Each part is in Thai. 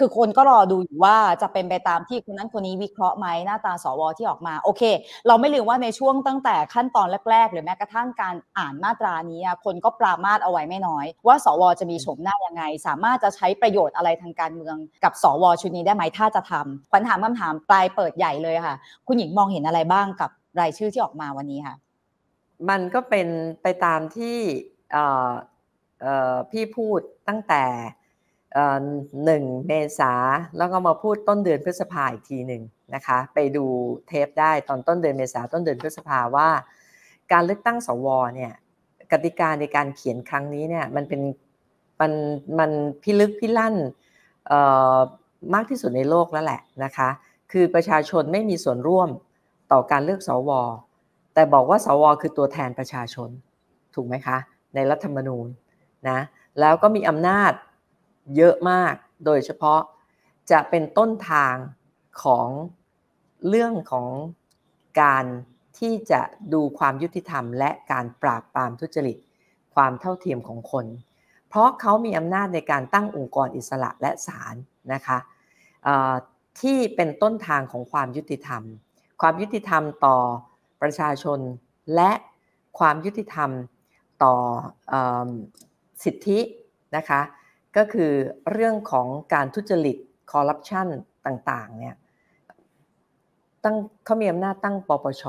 คือคนก็รอดูอยู่ว่าจะเป็นไปตามที่คนนั้นคนนี้วิเคราะห์ไหมหน้าตาสว ที่ออกมาโอเคเราไม่ลืมว่าในช่วงตั้งแต่ขั้นตอนแรกๆหรือแม้กระทั่งการอ่านมาตรานี้คนก็ปรามาสเอาไว้ไม่น้อย ว่า สว จะมีโฉมหน้ายังไง สามารถจะใช้ประโยชน์อะไรทางการเมืองกับสว ชุดนี้ได้ไหมถ้าจะทำปัญหาคำถามปลายเปิดใหญ่เลยค่ะคุณหญิงมองเห็นอะไรบ้างกับรายชื่อที่ออกมาวันนี้ค่ะมันก็เป็นไปตามที่พี่พูดตั้งแต่หนึ่งเมษาแล้วก็มาพูดต้นเดือนพฤษภาอีกทีหนึ่งนะคะไปดูเทปได้ตอนต้นเดือนเมษาต้นเดือนพฤษภาว่า การเลือกตั้งสวเนี่ยกติกาในการเขียนครั้งนี้เนี่ยมันเป็น มันมันพิลึกพิลั่นมากที่สุดในโลกแล้วแหละนะคะคือประชาชนไม่มีส่วนร่วมต่อการเลือกสวแต่บอกว่าสว คือตัวแทนประชาชนถูกไหมคะในรัฐธรรมนูญนะแล้วก็มีอำนาจเยอะมากโดยเฉพาะจะเป็นต้นทางของเรื่องของการที่จะดูความยุติธรรม และการปราบปรามทุจริตความเท่าเทียมของคน เพราะเขามีอำนาจในการตั้งองค์กรอิสระและศาลนะคะที่เป็นต้นทางของความยุติธรรม ความยุติธรรมต่อประชาชนและความยุติธรรมต่ออสิทธินะคะก็คือเรื่องของการทุจริตคอร์รัปชันต่างๆเนี่ย ตั้งเขามีอำนาจตั้งปปช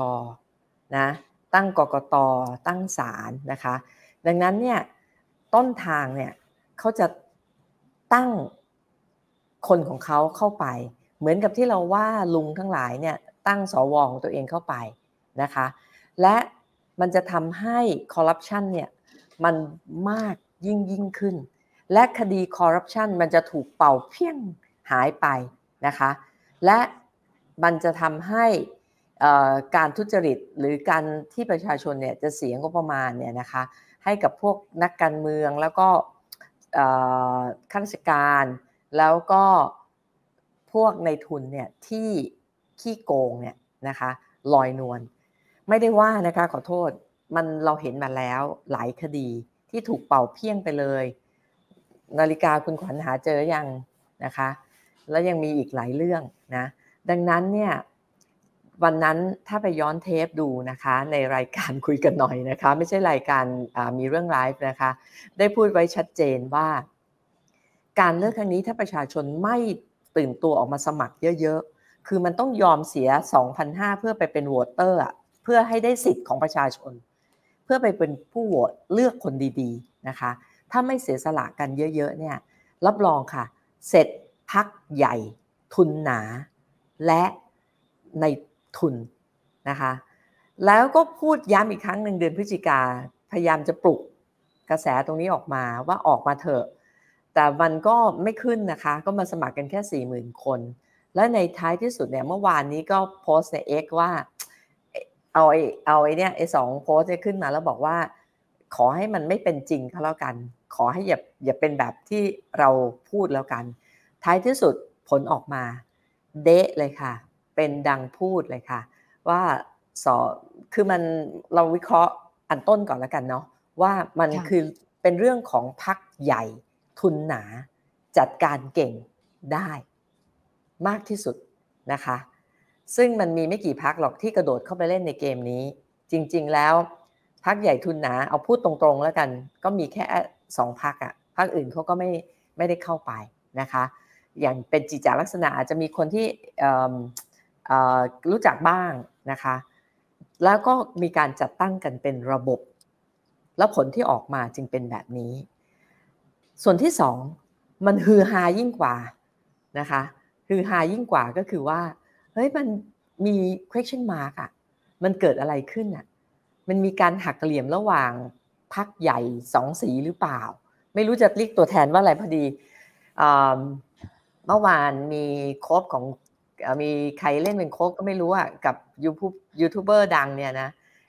นะ ตั้งกกต ตั้งศาล นะคะ ดังนั้น เนี่ย ต้นทาง เนี่ยเขาจะตั้งคนของเขาเข้าไป เหมือนกับที่เราว่าลุงทั้งหลาย เนี่ย ตั้งสวของตัวเองเข้าไป นะคะ และมันจะทำให้คอร์รัปชัน เนี่ย มันมากยิ่งยิ่งขึ้นและคดีคอร์รัปชันมันจะถูกเป่าเพี้ยงหายไปนะคะ และมันจะทำให้การทุจริต หรือการที่ประชาชนเนี่ยจะเสียงบประมาณเนี่ยนะคะให้กับพวกนักการเมืองแล้วก็ข้าราชการแล้วก็พวกในทุนเนี่ยที่ขี้โกงเนี่ยนะคะลอยนวลไม่ได้ว่านะคะขอโทษ มันเราเห็นมาแล้วหลายคดีที่ถูกเป่าเพี้ยงไปเลยนาฬิกาคุณขวัญหาเจออยังนะคะ แล้วยังมีอีกหลายเรื่องนะดังนั้นเนี่ยวันนั้นถ้าไปย้อนเทปดูนะคะ ในรายการคุยกันหน่อยนะคะ ไม่ใช่รายการมีเรื่องไลฟ์นะคะ ได้พูดไว้ชัดเจนว่า การเลือกครั้งนี้ถ้าประชาชนไม่ตื่นตัวออกมาสมัครเยอะๆคือมันต้องยอมเสีย2,500เพื่อไปเป็นโหวตเตอร์เพื่อให้ได้สิทธิ์ของประชาชน เพื่อไปเป็นผู้โหวตเลือกคนดีๆ นะคะถ้าไม่เสียสละกันเยอะๆเนี่ยรับรองค่ะ เสร็จพักใหญ่ ทุนหนาและในทุนนะคะแล้วก็พูดย้ำอีกครั้งหนึ่งเดือนพฤศจิกาพยายามจะปลุกกระแสตรงนี้ออกมาว่าออกมาเถอะ แต่มันก็ไม่ขึ้นนะคะก็มาสมัครกันแค่ 4 0,000 คน และในท้ายที่สุดเนี่ยเมื่อวานนี้ก็โพสต์ใน X ว่า เอาไอ้เอาไอ้เนี่ยไอ้สองโพสต์ขึ้นมาแล้วบอกว่าขอให้มันไม่เป็นจริงเขาแล้วกันขอให้อย่าอย่าเป็นแบบที่เราพูดแล้วกัน ท้ายที่สุดผลออกมาเดะเลยค่ะ เป็นดังพูดเลยค่ะ ว่าสอคือมันเราวิเคราะห์อันต้นก่อนแล้วกันเนาะว่ามันคือเป็นเรื่องของพักใหญ่ทุนหนาจัดการเก่งได้ มากที่สุดนะคะ ซึ่งมันมีไม่กี่พักหรอกที่กระโดดเข้าไปเล่นในเกมนี้ จริงๆแล้วพักใหญ่ทุนหนาเอาพูดตรงๆแล้วกัน ก็มีแค่สองพักอะพักอื่นเขาก็ไม่ไม่ได้เข้าไปนะคะ อย่างเป็นจิจาลักษณะ อาจจะมีคนที่รู้จักบ้างนะคะแล้วก็มีการจัดตั้งกันเป็นระบบ แล้วผลที่ออกมาจึงเป็นแบบนี้ ส่วนที่สองมันฮือฮายิ่งกว่านะคะฮือฮายิ่งกว่าก็คือว่าเฮ้ยมันมี question mark อะมันเกิดอะไรขึ้นอ่ะมันมีการหักเหลี่ยมระหว่างพักใหญ่สองสีหรือเปล่า ไม่รู้จะเรียกตัวแทนว่าอะไรพอดีเมื่อวานมีโคบของมีใครเล่นเป็นโคบก็ไม่รู้อะกับยูทูบยูทูบเบอร์ดังเนี่ยนะ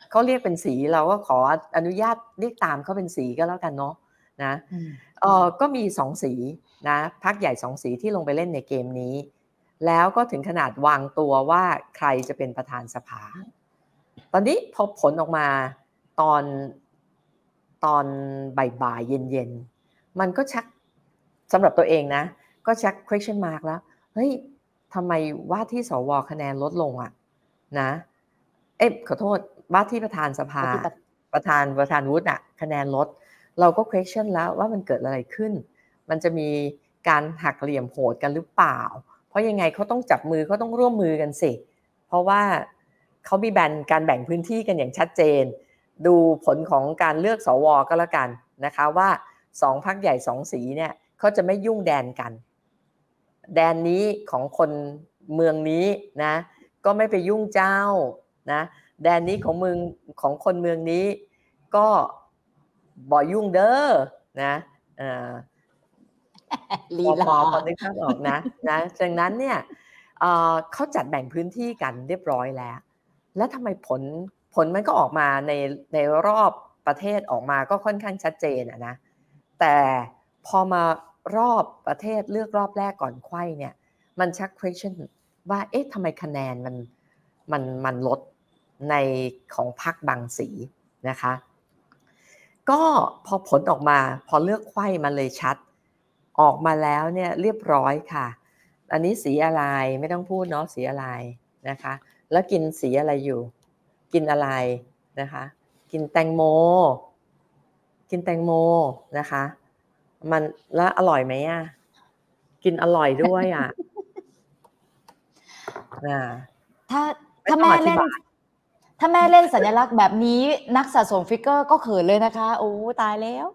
เขาเรียกเป็นสีเราก็ขออนุญาตเรียกตามเขาเป็นสีก็แล้วกันเนาะนะเออก็มีสองสีนะพักใหญ่สองสีที่ลงไปเล่นในเกมนี้ แล้วก็ถึงขนาดวางตัวว่าใครจะเป็นประธานสภา ตอนนี้พอผลออกมาตอนตอนบ่ายๆเย็นๆ มันก็ชักสำหรับตัวเองนะ ก็ชัก question mark แล้วเฮ้ยทำไมว่าที่สว คะแนนลดลงอะนะเอ๊ะขอโทษว่าที่ประธานสภาประธานประธานวุฒิอะคะแนนลดเราก็ question แล้วว่ามันเกิดอะไรขึ้น มันจะมีการหักเหลี่ยมโหดกันหรือเปล่า เพราะยังไงเขาต้องจับมือเขาต้องร่วมมือกันสิ เพราะว่าเขามีแบนการแบ่งพื้นที่กันอย่างชัดเจนดูผลของการเลือกสวก็แล้วกันนะคะว่าสองพักใหญ่สองสีเนี่ยเขาจะไม่ยุ่งแดนกัน แดนนี้ของคนเมืองนี้นะก็ไม่ไปยุ่งเจ้านะแดนนี้ของเมืองของคนเมืองนี้ ก็บ่อยุ่งเด้อนะลีลาพอน้ข้างออกนะนะดังนั้นเนี่ยเขาจัดแบ่งพื้นที่กันเรียบร้อยแล้ว แล้วทำไมผลผลมันก็ออกมาในในรอบประเทศออกมาก็ค่อนข้างชัดเจนอะนะ แต่พอมารอบประเทศเลือกรอบแรกก่อนไข้เนี่ย มันชัก question ว่า เอ๊ะทำไมคะแนนมันมันมันลดในของพรรคบางสีนะคะ ก็พอผลออกมา พอเลือกไข้มันเลยชัดออกมาแล้วเนี่ยเรียบร้อยค่ะ อันนี้สีอะไรไม่ต้องพูดเนาะสีอะไรนะคะ แล้วกินสีอะไรอยู่กินอะไรนะคะ กินแตงโม กินแตงโมนะคะ มันแล้วอร่อยไหมอ่ะ กินอร่อยด้วยอ่ะถ้าถ้าแม่เล่นถ้าแม่เล่นสัญลักษณ์แบบนี้นักสะสมฟิกเกอร์ก็เขินเลยนะคะโอ้ตายแล้ว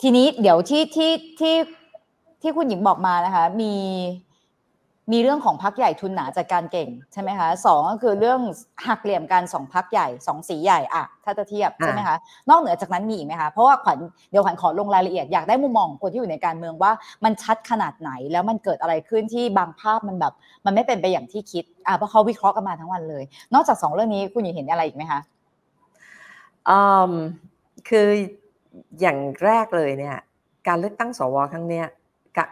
ทีนี้เดี๋ยวที่ที่ที่ที่คุณหญิงบอกมานะคะ มีมีเรื่องของพักใหญ่ทุนหนาจัดการเก่งใช่ไหมคะสองก็คือเรื่องหักเหลี่ยมการสองพักใหญ่สองสีใหญ่อะถ้าจะเทียบใช่ไหมคะนอกเหนือจากนั้นมีอีกไหมคะเพราะว่าขวัญเดี๋ยวขวัญขอลงรายละเอียดอยากได้มุมมองคนที่อยู่ในการเมืองว่ามันชัดขนาดไหนแล้วมันเกิดอะไรขึ้นที่บางภาพมันแบบ มันไม่เป็นไปอย่างที่คิดอ่ะเพราะเขาวิเคราะห์กันมาทั้งวันเลย นอกจากสองเรื่องนี้คุณอยู่เห็นอะไรอีกไหมคะอืมคืออย่างแรกเลยเนี่ยการเลือกตั้งสวครั้งเนี้ย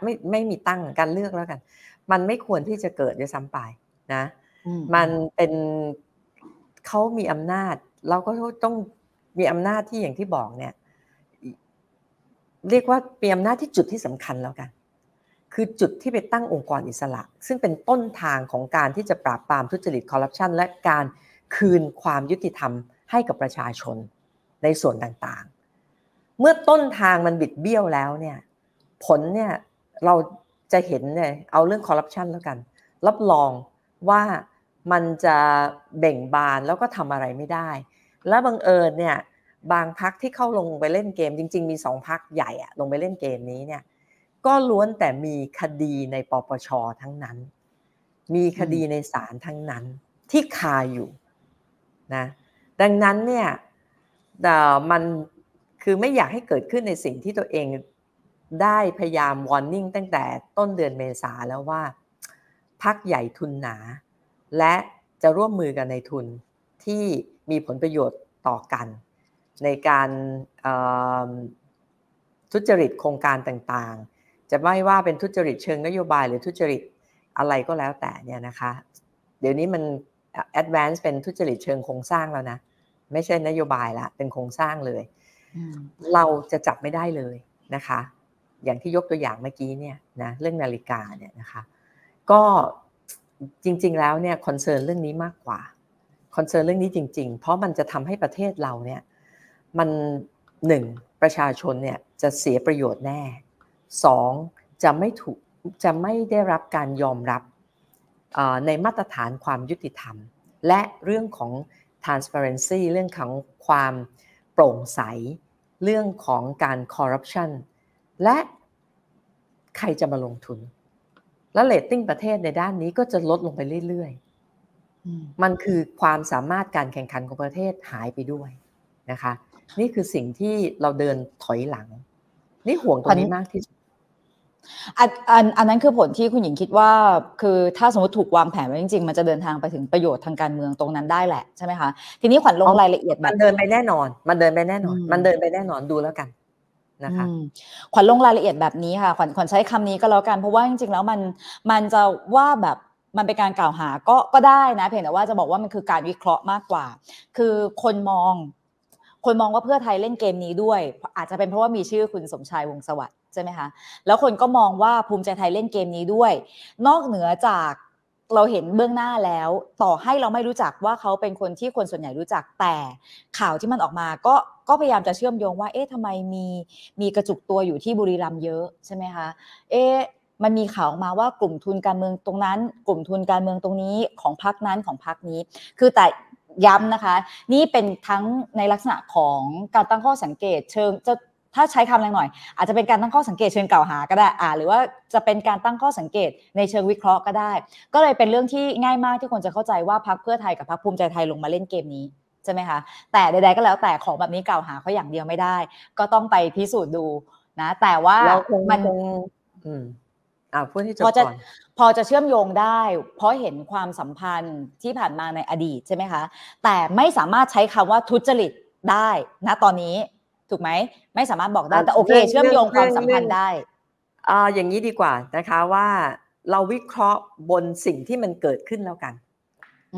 ไม่ไม่มีตั้งการเลือกแล้วกันมันไม่ควรที่จะเกิดด้วยซ้ำไปนะ มันเป็นเขามีอำนาจ เราก็ต้องมีอำนาจที่อย่างที่บอกเนี่ย เรียกว่าเปี่ยอำนาจที่จุดที่สำคัญแล้วกัน คือจุดที่ไปตั้งองค์กรอิสระ ซึ่งเป็นต้นทางของการที่จะปราบปรามทุจริต คอร์รัปชันและการคืนความยุติธรรมให้กับประชาชนในส่วนต่างๆ เมื่อต้นทางมันบิดเบี้ยวแล้วเนี่ย ผลเนี่ยเราจะเห็นเลยเอาเรื่องคอร์รัปชันแล้วกัน รับรองว่ามันจะเบ่งบานแล้วก็ทำอะไรไม่ได้ และบังเอิญเนี่ยบางพักที่เข้าลงไปเล่นเกมจริงๆมีสองพักใหญ่อะลงไปเล่นเกมนี้เนี่ยก็ล้วนแต่มีคดีในปปชทั้งนั้น มีคดีในศาลทั้งนั้นที่คาอยู่นะดังนั้นเนี่ยมันคือไม่อยากให้เกิดขึ้นในสิ่งที่ตัวเองได้พยายามวอร์นิ่งตั้งแต่ต้นเดือนเมษาแล้วว่า พักใหญ่ทุนหนา และจะร่วมมือกันในทุนที่มีผลประโยชน์ต่อกัน ในการทุจริตโครงการต่างๆ จะไม่ว่าเป็นทุจริตเชิงนโยบายหรือทุจริตอะไรก็แล้วแต่เนี่ยนะคะ เดี๋ยวนี้มัน advance เป็นทุจริตเชิงโครงสร้างแล้วนะ ไม่ใช่นโยบายละ เป็นโครงสร้างเลย เราจะจับไม่ได้เลยนะคะอย่างที่ยกตัวอย่างเมื่อกี้เนี่ยนะเรื่องนาฬิกาเนี่ยนะคะก็จริงๆแล้วเนี่ยคอนเซิร์นเรื่องนี้มากกว่า คอนเซิร์นเรื่องนี้จริงๆ เพราะมันจะทำให้ประเทศเราเนี่ยมันหนึ่งประชาชนเนี่ยจะเสียประโยชน์แน่สองจะไม่ถูกจะไม่ได้รับการยอมรับในมาตรฐานความยุติธรรม และเรื่องของ transparency เรื่องของความโปร่งใสเรื่องของการ corruption และใครจะมาลงทุน และเลตติ้งประเทศในด้านนี้ก็จะลดลงไปเรื่อยๆมันคือความสามารถการแข่งขันของประเทศหายไปด้วยนะคะ นี่คือสิ่งที่เราเดินถอยหลัง นี่ห่วงตรงนี้มากที่สุดอันอันันั้นคือผลที่คุณหญิงคิดว่า คือถ้าสมมติถูกวางแผนไว้จริง ๆ มันจะเดินทางไปถึงประโยชน์ทางการเมืองตรงนั้นได้แหละใช่ไหมคะทีนี้ขวัญลงรายละเอียดแบบมันเดินไปแน่นอน มันเดินไปแน่นอน มันเดินไปแน่นอนดูแล้วกันนะคะขวัญลงรายละเอียดแบบนี้ค่ะขวัญใช้คำนี้ก็แล้วกัน เพราะว่า จริงๆแล้วมันมันจะว่าแบบมันเป็นการกล่าวหาก็ก็ได้นะเพียงแต่ว่าจะบอกว่ามันคือการวิเคราะห์มากกว่า คือคนมอง คนมองว่าเพื่อไทยเล่นเกมนี้ด้วย อาจจะเป็นเพราะว่ามีชื่อคุณสมชายวงสวัสดิ์ใช่ไหมคะ แล้วคนก็มองว่าภูมิใจไทยเล่นเกมนี้ด้วย นอกเหนือจากเราเห็นเบื้องหน้าแล้วต่อให้เราไม่รู้จักว่าเขาเป็นคนที่คนส่วนใหญ่รู้จักแต่ ข่าวที่มันออกมาก็ก็พยายามจะเชื่อมโยงว่าเอ๊ะทำไมมีมีกระจุกตัวอยู่ที่บุรีรัมย์เยอะใช่ไหมคะเอ๊ะมันมีข่าวออกมาว่ากลุ่มทุนการเมืองตรงนั้น กลุ่มทุนการเมืองตรงนี้ของพักนั้นของพักนี้ คือแต่ย้ำนะคะ นี่เป็นทั้งในลักษณะของการตั้งข้อสังเกตเชิงจะถ้าใช้คำแรงหน่อย อาจจะเป็นการตั้งข้อสังเกตเชิงกล่าวหาก็ได้ อ่า หรือว่าจะเป็นการตั้งข้อสังเกตในเชิงวิเคราะห์ก็ได้ ก็เลยเป็นเรื่องที่ง่ายมากที่คนจะเข้าใจว่าพักเพื่อไทยกับพักภูมิใจไทยลงมาเล่นเกมนี้ใช่ไหมคะ แต่ใดๆก็แล้วแต่ของแบบนี้กล่าวหาเขาอย่างเดียวไม่ได้ ก็ต้องไปพิสูจน์ดู นะ แต่ว่ามันอ่าพูดที่จบก่อนพอจะเชื่อมโยงได้ เพราะเห็นความสัมพันธ์ที่ผ่านมาในอดีตใช่ไหมคะ แต่ไม่สามารถใช้คำว่าทุจริตได้นะตอนนี้ถูกไหมไม่สามารถบอกได้ แต่โอเค เชื่อมโยงความสัมพันธ์ได้อ่าอย่างนี้ดีกว่านะคะว่าเราวิเคราะห์บนสิ่งที่มันเกิดขึ้นแล้วกัน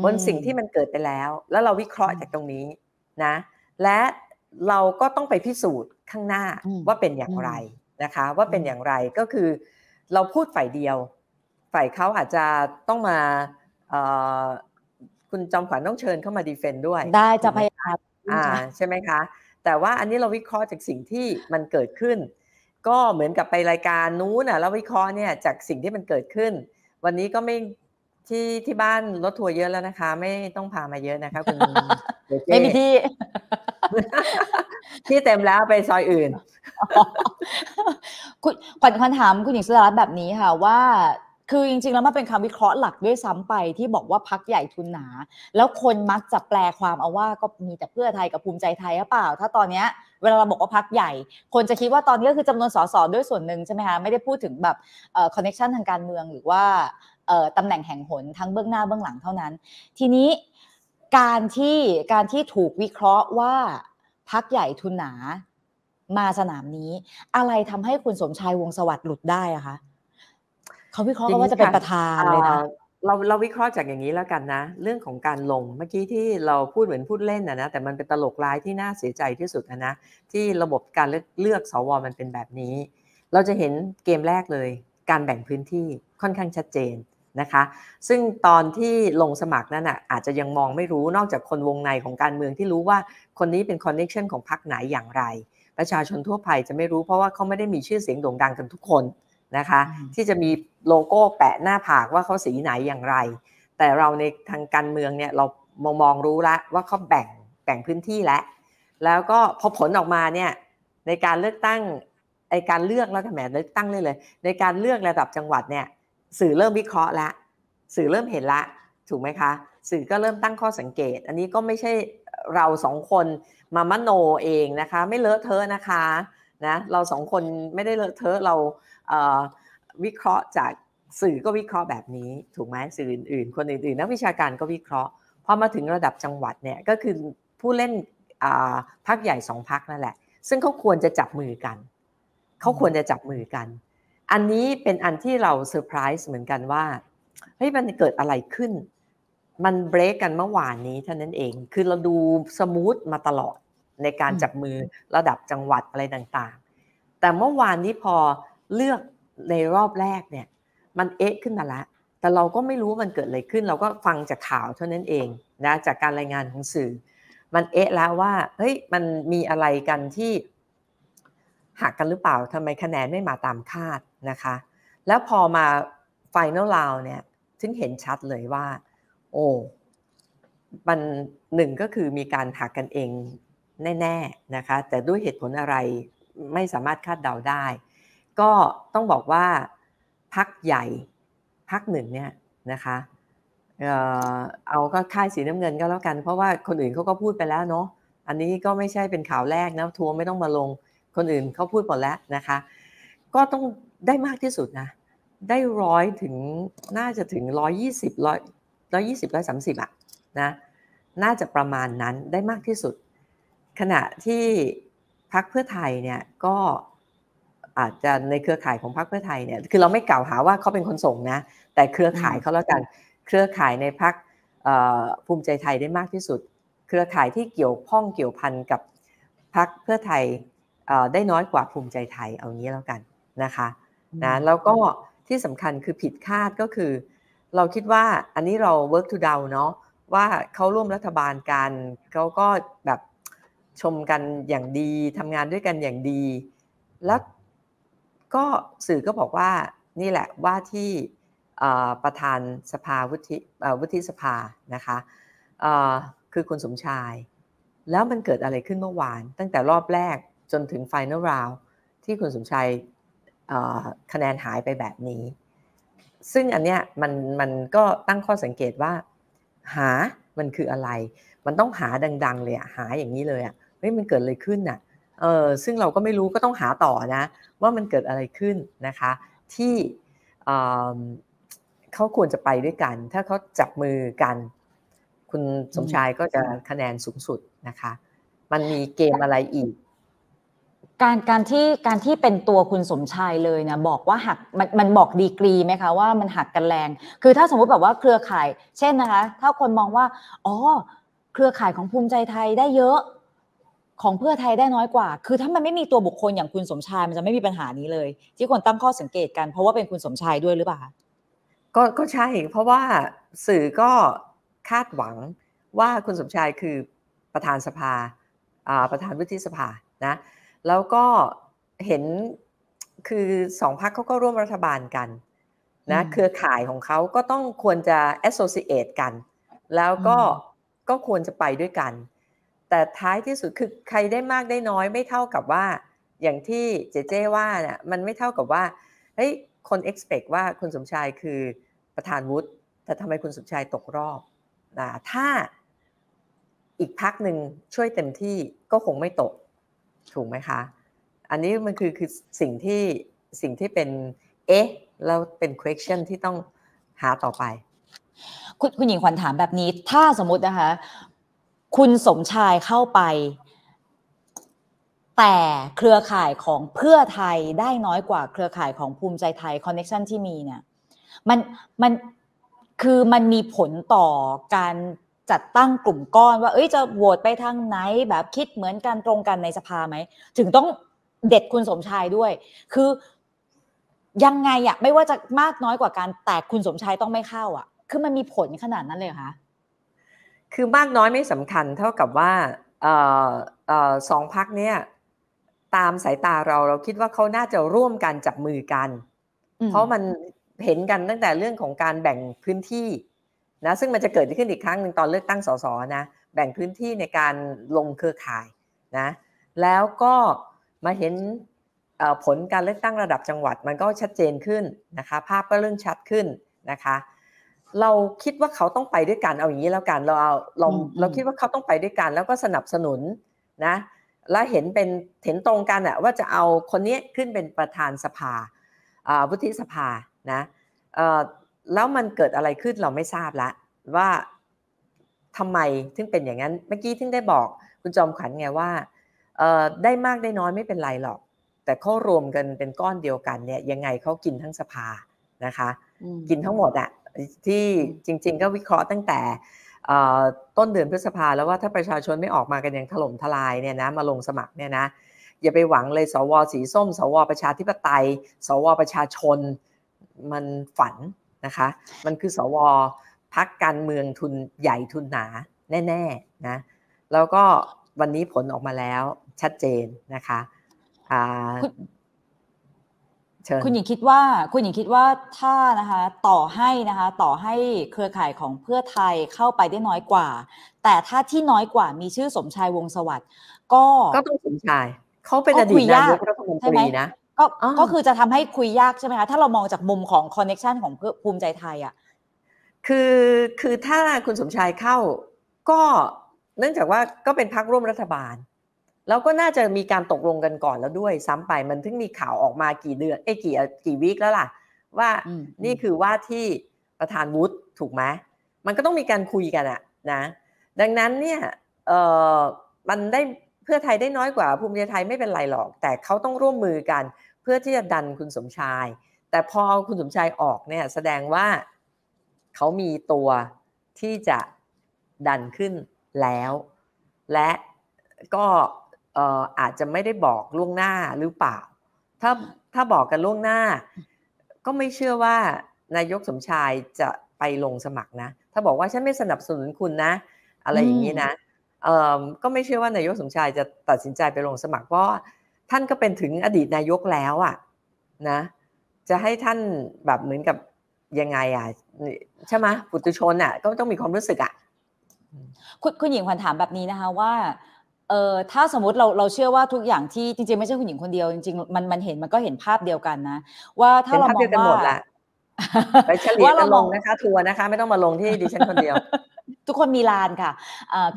บนสิ่งที่มันเกิดไปแล้ว แล้วเราวิเคราะห์จากตรงนี้นะ และเราก็ต้องไปพิสูจน์ข้างหน้าว่าเป็นอย่างไรนะคะ ว่าเป็นอย่างไรก็คือเราพูดฝ่ายเดียวฝ่ายเขาอาจจะต้องมาคุณจอมขวัญต้องเชิญเข้ามาดีเฟนต์ด้วย ได้จะพยายามใช่ไหมคะแต่ว่าอันนี้เราวิเคราะห์จากสิ่งที่มันเกิดขึ้น ก็เหมือนกับไปรายการนู้นอ่ะเราววิเคราะห์เนี่ยจากสิ่งที่มันเกิดขึ้น วันนี้ก็ไม่ที่ที่บ้านรถทัวร์เยอะแล้วนะคะ ไม่ต้องพามาเยอะนะคะคุณไม่มีที่ที่เต็มแล้วไปซอยอื่น คุณขวัญขวัญถามคุณหญิงสุดารัตน์แบบนี้ค่ะว่าคือจริงๆแล้วมันเป็นคำวิเคราะห์หลักด้วยซ้ำไปที่บอกว่าพักใหญ่ทุนหนา แล้วคนมักจะแปลความเอาว่าก็มีแต่เพื่อไทยกับภูมิใจไทยหรือเปล่า ถ้าตอนเนี้ยเวลาเราบอกว่าพักใหญ่ คนจะคิดว่าตอนนี้ก็คือจำนวนสสด้วยส่วนหนึ่งใช่ไหมคะไม่ได้พูดถึงแบบคอนเน็ชันทางการเมือง หรือว่าตำแหน่งแห่งหนทั้งเบื้องหน้าเบื้องหลังเท่านั้น ทีนี้การที่การที่ถูกวิเคราะห์ว่าพักใหญ่ทุนหนามาสนามนี้ อะไรทำให้คุณสมชายวงสวัสดิ์หลุดได้อะคะเขาวิเคราะห์ว่าจะเป็นประธานเลยนะเราเราวิเคราะห์จากอย่างนี้แล้วกันนะ เรื่องของการลงเมื่อกี้ที่เราพูดเหมือนพูดเล่นนะนะแต่มันเป็นตลกร้ายที่น่าเสียใจที่สุดนะนะ ที่ระบบการเลือกสว มันเป็นแบบนี้ เราจะเห็นเกมแรกเลย การแบ่งพื้นที่ค่อนข้างชัดเจนนะคะ ซึ่งตอนที่ลงสมัครนั่นอ่ะอาจจะยังมองไม่รู้นอกจากคนวงในของการเมืองที่รู้ว่าคนนี้เป็นคอนเนคชันของพรรคไหนอย่างไร ประชาชนทั่วไปจะไม่รู้เพราะว่าเขาไม่ได้มีชื่อเสียงโด่งดังกันทุกคนนะคะที่จะมีโลโก้แปะหน้าผากว่าเขาสีไหนอย่างไร แต่เราในทางการเมืองเนี่ยเรามองมองรู้แล้วว่าเขาแบ่งแบ่งพื้นที่แล้วแล้วก็พอผลออกมาเนี่ยในการเลือกตั้งไอการเลือกแล้วแหมเลือกตั้งเลยเลย ในการเลือกระดับจังหวัดเนี่ยสื่อเริ่มวิเคราะห์ละ สื่อเริ่มเห็นละถูกไหมคะ สื่อก็เริ่มตั้งข้อสังเกต อันนี้ก็ไม่ใช่เราสองคนมามโนเองนะคะไม่เลอะเทอะนะคะนะเราสองคนไม่ได้เลอะเทอะเราวิเคราะห์จากสื่อก็วิเคราะห์แบบนี้ ถูกไหมสื่ออื่นๆ คนอื่นๆ นักวิชาการก็วิเคราะห์พอมาถึงระดับจังหวัดเนี่ยก็คือผู้เล่นพักใหญ่สองพักนั่นแหละ ซึ่งเขาควรจะจับมือกันเขาควรจะจับมือกัน อันนี้เป็นอันที่เราเซอร์ไพรส์เหมือนกันว่าเฮ้ยมันเกิดอะไรขึ้น มันเบรกกันเมื่อวานนี้เท่านั้นเอง คือเราดูสมูทมาตลอดในการจับมือ ระดับจังหวัดอะไรต่างๆ แต่เมื่อวานนี้พอเลือกในรอบแรกเนี่ยมันเอ๊ะขึ้นมาละแต่เราก็ไม่รู้ว่ามันเกิดอะไรขึ้น เราก็ฟังจากข่าวเท่านั้นเองนะ จากการรายงานของสื่อ มันเอ๊ะแล้วว่าเฮ้ยมันมีอะไรกันที่หักกันหรือเปล่าทำไมคะแนนไม่มาตามคาดนะคะ แล้วพอมาไฟนลลาวเนี่ยถึงเห็นชัดเลยว่าโอ้ มันหนึ่งก็คือมีการหักกันเองแน่ๆนะคะ แต่ด้วยเหตุผลอะไรไม่สามารถคาดเดาได้ก็ต้องบอกว่าพักใหญ่พักหนึ่งเนี่ยนะคะเอาก็ค่ายสีน้ำเงินก็แล้วกัน เพราะว่าคนอื่นเขาก็พูดไปแล้วเนาะอันนี้ก็ไม่ใช่เป็นข่าวแรกนะทัวร์ไม่ต้องมาลงคนอื่นเขาพูดหมดแล้วนะคะ ก็ต้องได้มากที่สุดนะได้ร้อยถึง น่าจะถึงร้อยยี่สิบร้อยร้อยยี่สิบร้อยสามสิบอะนะน่าจะประมาณนั้นได้มากที่สุด ขณะที่พักเพื่อไทยเนี่ยก็อาจจะในเครือข่ายของพรรคเพื่อไทยเนี่ย คือเราไม่กล่าวหาว่าเขาเป็นคนส่งนะ แต่เครือข่ายเขาแล้วกัน เครือข่ายในพรรคภูมิใจไทยได้มากที่สุด เครือข่ายที่เกี่ยวข้องเกี่ยวพันกับพรรคเพื่อไทยได้น้อยกว่าภูมิใจไทย เอางี้แล้วกันนะคะ นะ แล้วก็ที่สำคัญคือผิดคาดก็คือ เราคิดว่าอันนี้เรา work to down เนาะว่าเขาร่วมรัฐบาลกันเขาก็แบบชมกันอย่างดีทำงานด้วยกันอย่างดีแล้วก็สื่อก็บอกว่านี่แหละว่าที่ประธานสภาวุฒิวุฒิสภานะคะคือคุณสมชาย แล้วมันเกิดอะไรขึ้นเมื่อวาน ตั้งแต่รอบแรกจนถึงไฟนอลราว ที่คุณสมชายคะแนนหายไปแบบนี้ ซึ่งอันเนี้ยมันมันก็ตั้งข้อสังเกตว่า หามันคืออะไร มันต้องหาดังๆเลยอะหาอย่างนี้เลยอะเฮ้ยมันเกิดอะไรขึ้นอะเออซึ่งเราก็ไม่รู้ก็ต้องหาต่อนะว่ามันเกิดอะไรขึ้นนะคะที่เขาควรจะไปด้วยกัน ถ้าเขาจับมือกันคุณสมชายก็จะคะแนนสูงสุดนะคะมันมีเกมอะไรอีกการการที่การที่เป็นตัวคุณสมชายเลยนะบอกว่าหักมันมันบอกดีกรีไหมคะว่ามันหักกันแรงคือถ้าสมมุติแบบว่าเครือข่าย เช่นนะคะถ้าคนมองว่าอ๋อ เครือข่ายของภูมิใจไทยได้เยอะของเพื่อไทยได้น้อยกว่า คือถ้ามันไม่มีตัวบุคคลอย่างคุณสมชายมันจะไม่มีปัญหานี้เลย ที่คนตั้งข้อสังเกตกัน เพราะว่าเป็นคุณสมชายด้วยหรือเปล่าก็ก็ใช่ เพราะว่าสื่อก็คาดหวังว่าคุณสมชายคือประธานสภา ประธานวุฒิสภานะ แล้วก็เห็นคือสองพักเขาก็ร่วมรัฐบาลกันนะ เครือข่ายของเขาก็ต้องควรจะ associate กัน แล้วก็ก็ควรจะไปด้วยกันแต่ท้ายที่สุดคือใครได้มากได้น้อย ไม่เท่ากับว่าอย่างที่เจเจว่านะ่ะมันไม่เท่ากับว่าเฮ้ยคน expect ว่าคุณสมชายคือประธานวุฒิแต่ทำไมคุณสมชายตกรอบนะถ้า อีกพักหนึ่งช่วยเต็มที่ก็คงไม่ตกถูกไหมคะอันนี้มันคือคือสิ่งที่สิ่งที่เป็นเอ๊ะแล้วเป็น question ที่ต้องหาต่อไป คุณคุณหญิงขวัญถามแบบนี้ถ้าสมมตินะคะคุณสมชายเข้าไปแต่เครือข่ายของเพื่อไทยได้น้อยกว่าเครือข่ายของภูมิใจไทยคอนเน็ชันที่มีเนี่ยมันมันคือมันมีผลต่อการจัดตั้งกลุ่มก้อน ว่าเอ้ยจะโหวตไปทางไหนแบบคิดเหมือนกันตรงกันในสภาไหมถึงต้องเด็ดคุณสมชายด้วย คือยังไงอะไม่ว่าจะมากน้อยกว่าการแต่คุณสมชายต้องไม่เข้าอะคือมันมีผลขนาดนั้นเลยคะคือมากน้อยไม่สำคัญเท่ากับว่าสองพักเนี่ยตามสายตาเราเราคิดว่าเขาน่าจะร่วมกันจับมือกัน เพราะมันเห็นกันตั้งแต่เรื่องของการแบ่งพื้นที่นะซึ่งมันจะเกิดขึ้นอีกครั้งหนึ่งตอนเลือกตั้งสสนะแบ่งพื้นที่ในการลงเครือข่ายนะแล้วก็มาเห็นผลการเลือกตั้งระดับจังหวัดมันก็ชัดเจนขึ้นนะคะ ภาพก็เรื่องชัดขึ้นนะคะเราคิดว่าเขาต้องไปด้วยกันเอาอย่างนี้แล้วกันเราเอาเราเราคิดว่าเขาต้องไปด้วยกัน แล้วก็สนับสนุนนะและเห็นเป็นเห็นตรงกันอะว่าจะเอาคนนี้ขึ้นเป็นประธานสภาวุฒิสภานะแล้วมันเกิดอะไรขึ้นเราไม่ทราบละว่าทำไมถึงเป็นอย่างนั้นเมื่อกี้ถึงได้บอกคุณจอมขวัญไงว่าได้มากได้น้อยไม่เป็นไรหรอก แต่เขารวมกันเป็นก้อนเดียวกันเนี่ยยังไงเขากินทั้งสภานะคะ กินทั้งหมดอะที่จริงๆก็วิเคราะห์ตั้งแต่ต้นเดือนพฤษภาแล้วว่าถ้าประชาชนไม่ออกมากันอย่างถล่มทลายเนี่ยนะมาลงสมัครเนี่ยนะอย่าไปหวังเลยสวสีส้ม สวประชาธิปไตย สวประชาชนมันฝันนะคะมันคือสวพักการเมืองทุนใหญ่ทุนหนาแน่ๆนะแล้วก็วันนี้ผลออกมาแล้วชัดเจนนะคะคุณหญิงคิดว่า คุณหญิงคิดว่าถ้านะคะต่อให้นะคะต่อให้เครือข่ายของเพื่อไทยเข้าไปได้น้อยกว่า แต่ถ้าที่น้อยกว่ามีชื่อสมชายวงสวัสด์ก็ก็ต้องสมชาย เขาเป็นอดีตนายกรัฐมนตรีนะก็ก็คือจะทำให้คุยยากใช่ไหมคะถ้าเรามองจากมุมของคอนเน็กชันของภูมิใจไทยอ่ะคือคือถ้าคุณสมชายเข้า ก็เนื่องจากว่าก็เป็นพักร่วมรัฐบาลแล้วก็น่าจะมีการตกลงกันก่อนแล้วด้วย ซ้ำไปมันเพิ่งมีข่าวออกมากี่เดือนเอ้กี่กี่วีคแล้วล่ะ ว่านี่คือว่าที่ประธานวุฒิถูกไหมมันก็ต้องมีการคุยกันอะนะ ดังนั้นเนี่ยเออมันได้เพื่อไทยได้น้อยกว่า ภูมิใจไทยไม่เป็นไรหรอก แต่เขาต้องร่วมมือกัน เพื่อที่จะดันคุณสมชาย แต่พอคุณสมชายออกเนี่ยแสดงว่าเขามีตัวที่จะดันขึ้นแล้ว และก็อาจจะไม่ได้บอกล่วงหน้าหรือเปล่าถ้าถ้าบอกกันล่วงหน้า ก็ไม่เชื่อว่านายกสมชายจะไปลงสมัครนะ ถ้าบอกว่าฉันไม่สนับสนุนคุณนะอะไรอย่างนี้นะก็ไม่เชื่อว่านายกสมชายจะตัดสินใจไปลงสมัครเพราะท่านก็เป็นถึงอดีตนายกแล้วอะนะจะให้ท่านแบบเหมือนกับยังไงอะใช่ไหมปุตุชนอะก็ต้องมีความรู้สึกอะคุณคุณหญิงขวัญถามแบบนี้นะคะว่าเอ่อ ถ้าสมมติเราเราเชื่อว่าทุกอย่างที่จริงๆ ไม่ใช่คุณหญิงคนเดียว จริงๆมันมันเห็นมันก็เห็นภาพเดียวกันนะ ว่าถ้าเรามองว่าไปเฉลี่ยกันลงนะคะทัวร์นะคะ ไม่ต้องมาลงที่ดิฉันคนเดียว ทุกคนมีลานค่ะ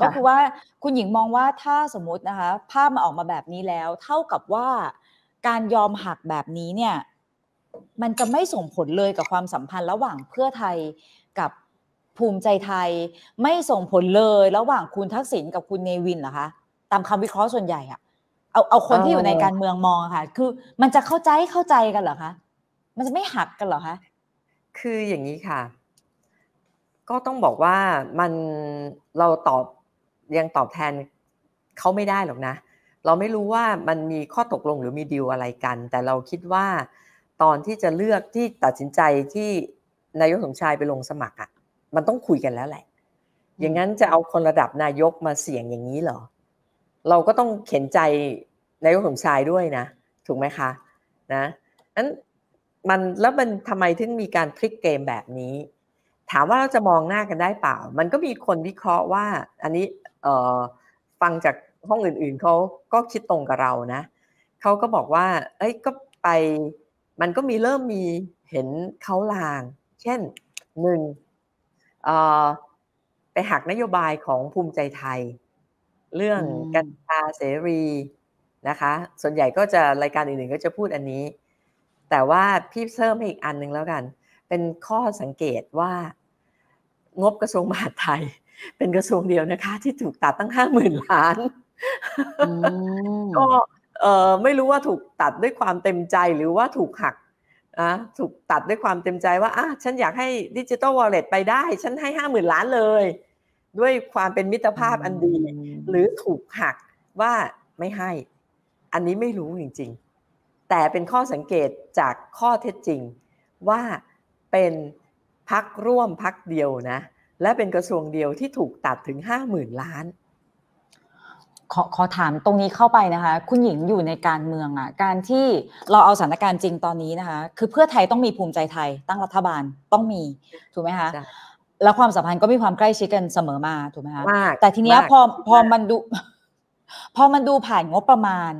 ก็คือว่าคุณหญิงมองว่าถ้าสมมตินะคะ ภาพมาออกมาแบบนี้แล้ว เท่ากับว่าการยอมหักแบบนี้เนี่ย มันจะไม่ส่งผลเลยกับความสัมพันธ์ ระหว่างเพื่อไทยกับภูมิใจไทยไม่ส่งผลเลยระหว่างคุณทักษิณกับคุณเนวินเหรอคะตามคำวิเคราะห์ส่วนใหญ่อะเอาเอาคนที่อยู่ในการเมืองมองค่ะ คือมันจะเข้าใจเข้าใจกันเหรอคะมันจะไม่หักกันเหรอคะคืออย่างนี้ค่ะ ก็ต้องบอกว่ามันเราตอบยังตอบแทนเขาไม่ได้หรอกนะ เราไม่รู้ว่ามันมีข้อตกลงหรือมีดีลอะไรกัน แต่เราคิดว่า ตอนที่จะเลือกที่ตัดสินใจที่นายกสมชายไปลงสมัครอะ่ะมันต้องคุยกันแล้วแหละ อย่างนั้นจะเอาคนระดับนายกมาเสี่ยงอย่างนี้เหรอเราก็ต้องเข็นใจนายกสมชายด้วยนะถูกไหมคะนะนั้นมันแล้วมันทำไมถึงมีการพลิกเกมแบบนี้ ถามว่าเราจะมองหน้ากันได้เปล่ามันก็มีคนวิเคราะห์ว่าอันนี้เออฟังจากห้องอื่นๆเขาก็คิดตรงกับเรานะเขาก็บอกว่าเอ้ยก็ไปมันก็มีเริ่มมีเห็นเขาลาง เช่นหนึ่งไปหักนโยบายของภูมิใจไทยเรื่องกัญชาเสรีนะคะ ส่วนใหญ่ก็จะรายการอื่นๆก็จะพูดอันนี้ แต่ว่าพี่เพิ่มอีกอันหนึ่งแล้วกัน เป็นข้อสังเกตว่า งบกระทรวงมหาดไทย เป็นกระทรวงเดียวนะคะ ที่ถูกตัดตั้งห้าหมื่นล้าน ก็เออไม่รู้ว่าถูกตัดด้วยความเต็มใจหรือว่าถูกหักนะถูกตัดด้วยความเต็มใจว่าอ่ะฉันอยากให้ดิจิตอลวอลเล็ตไปได้ฉันให้ห้าหมื่นล้านเลยด้วยความเป็นมิตรภาพอันดี หรือถูกหักว่าไม่ให้อันนี้ไม่รู้จริง ๆ แต่เป็นข้อสังเกตจากข้อเท็จจริงว่าเป็นพักร่วมพักเดียวนะ และเป็นกระทรวงเดียวที่ถูกตัดถึงห้าหมื่นล้านขอขอถามตรงนี้เข้าไปนะคะ คุณหญิงอยู่ในการเมืองอะ่ะการที่เราเอาสถานการณ์จริงตอนนี้นะคะ คือเพื่อไทยต้องมีภูมิใจไทย ตั้งรัฐบาลต้องมีถูกไหมคะแล้วความสัมพันธ์ก็มีความใกล้ชิดกันเสมอมาถูกไหมคะแต่ทีเนี้ยพอพอมันดู พอมันดูผ่านงบประมาณ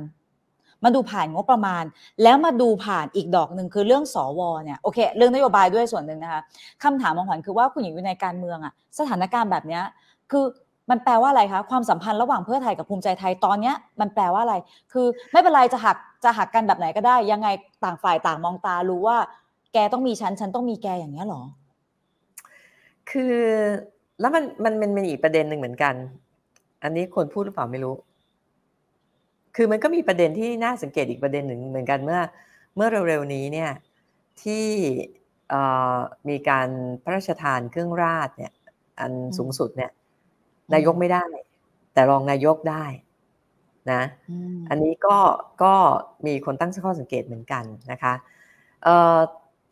มันดูผ่านงบประมาณ แล้วมาดูผ่านอีกดอกหนึ่งคือเรื่องสวเนี่ยโอเค เรื่องนโยบายด้วยส่วนหนึ่งนะคะคำถามของขวัญคือว่าคุณหญิงอยู่ในการเมืองอะสถานการณ์แบบเนี้ย คือมันแปลว่าอะไรคะความสัมพันธ์ระหว่างเพื่อไทยกับภูมิใจไทยตอนเนี้ยมันแปลว่าอะไร คือไม่เป็นไรจะหักจะหักกันแบบไหนก็ได้ ยังไงต่างฝ่ายต่างมองตารู้ว่า แกต้องมีฉันฉันต้องมีแกอย่างเนี้ยหรอคือแล้วมันมันเป็นอีกประเด็นหนึ่งเหมือนกัน อันนี้คนพูดหรือเปล่าไม่รู้ คือมันก็มีประเด็นที่น่าสังเกตอีกประเด็นหนึ่งเหมือนกันเมื่อเมื่อเร็วๆนี้เนี่ยที่มีการพระราชทานเครื่องราชเนี่ย อันสูงสุดเนี่ยนายกไม่ได้แต่รองนายกได้นะ อันนี้ก็ก็มีคนตั้งข้อสังเกตเหมือนกันนะคะออ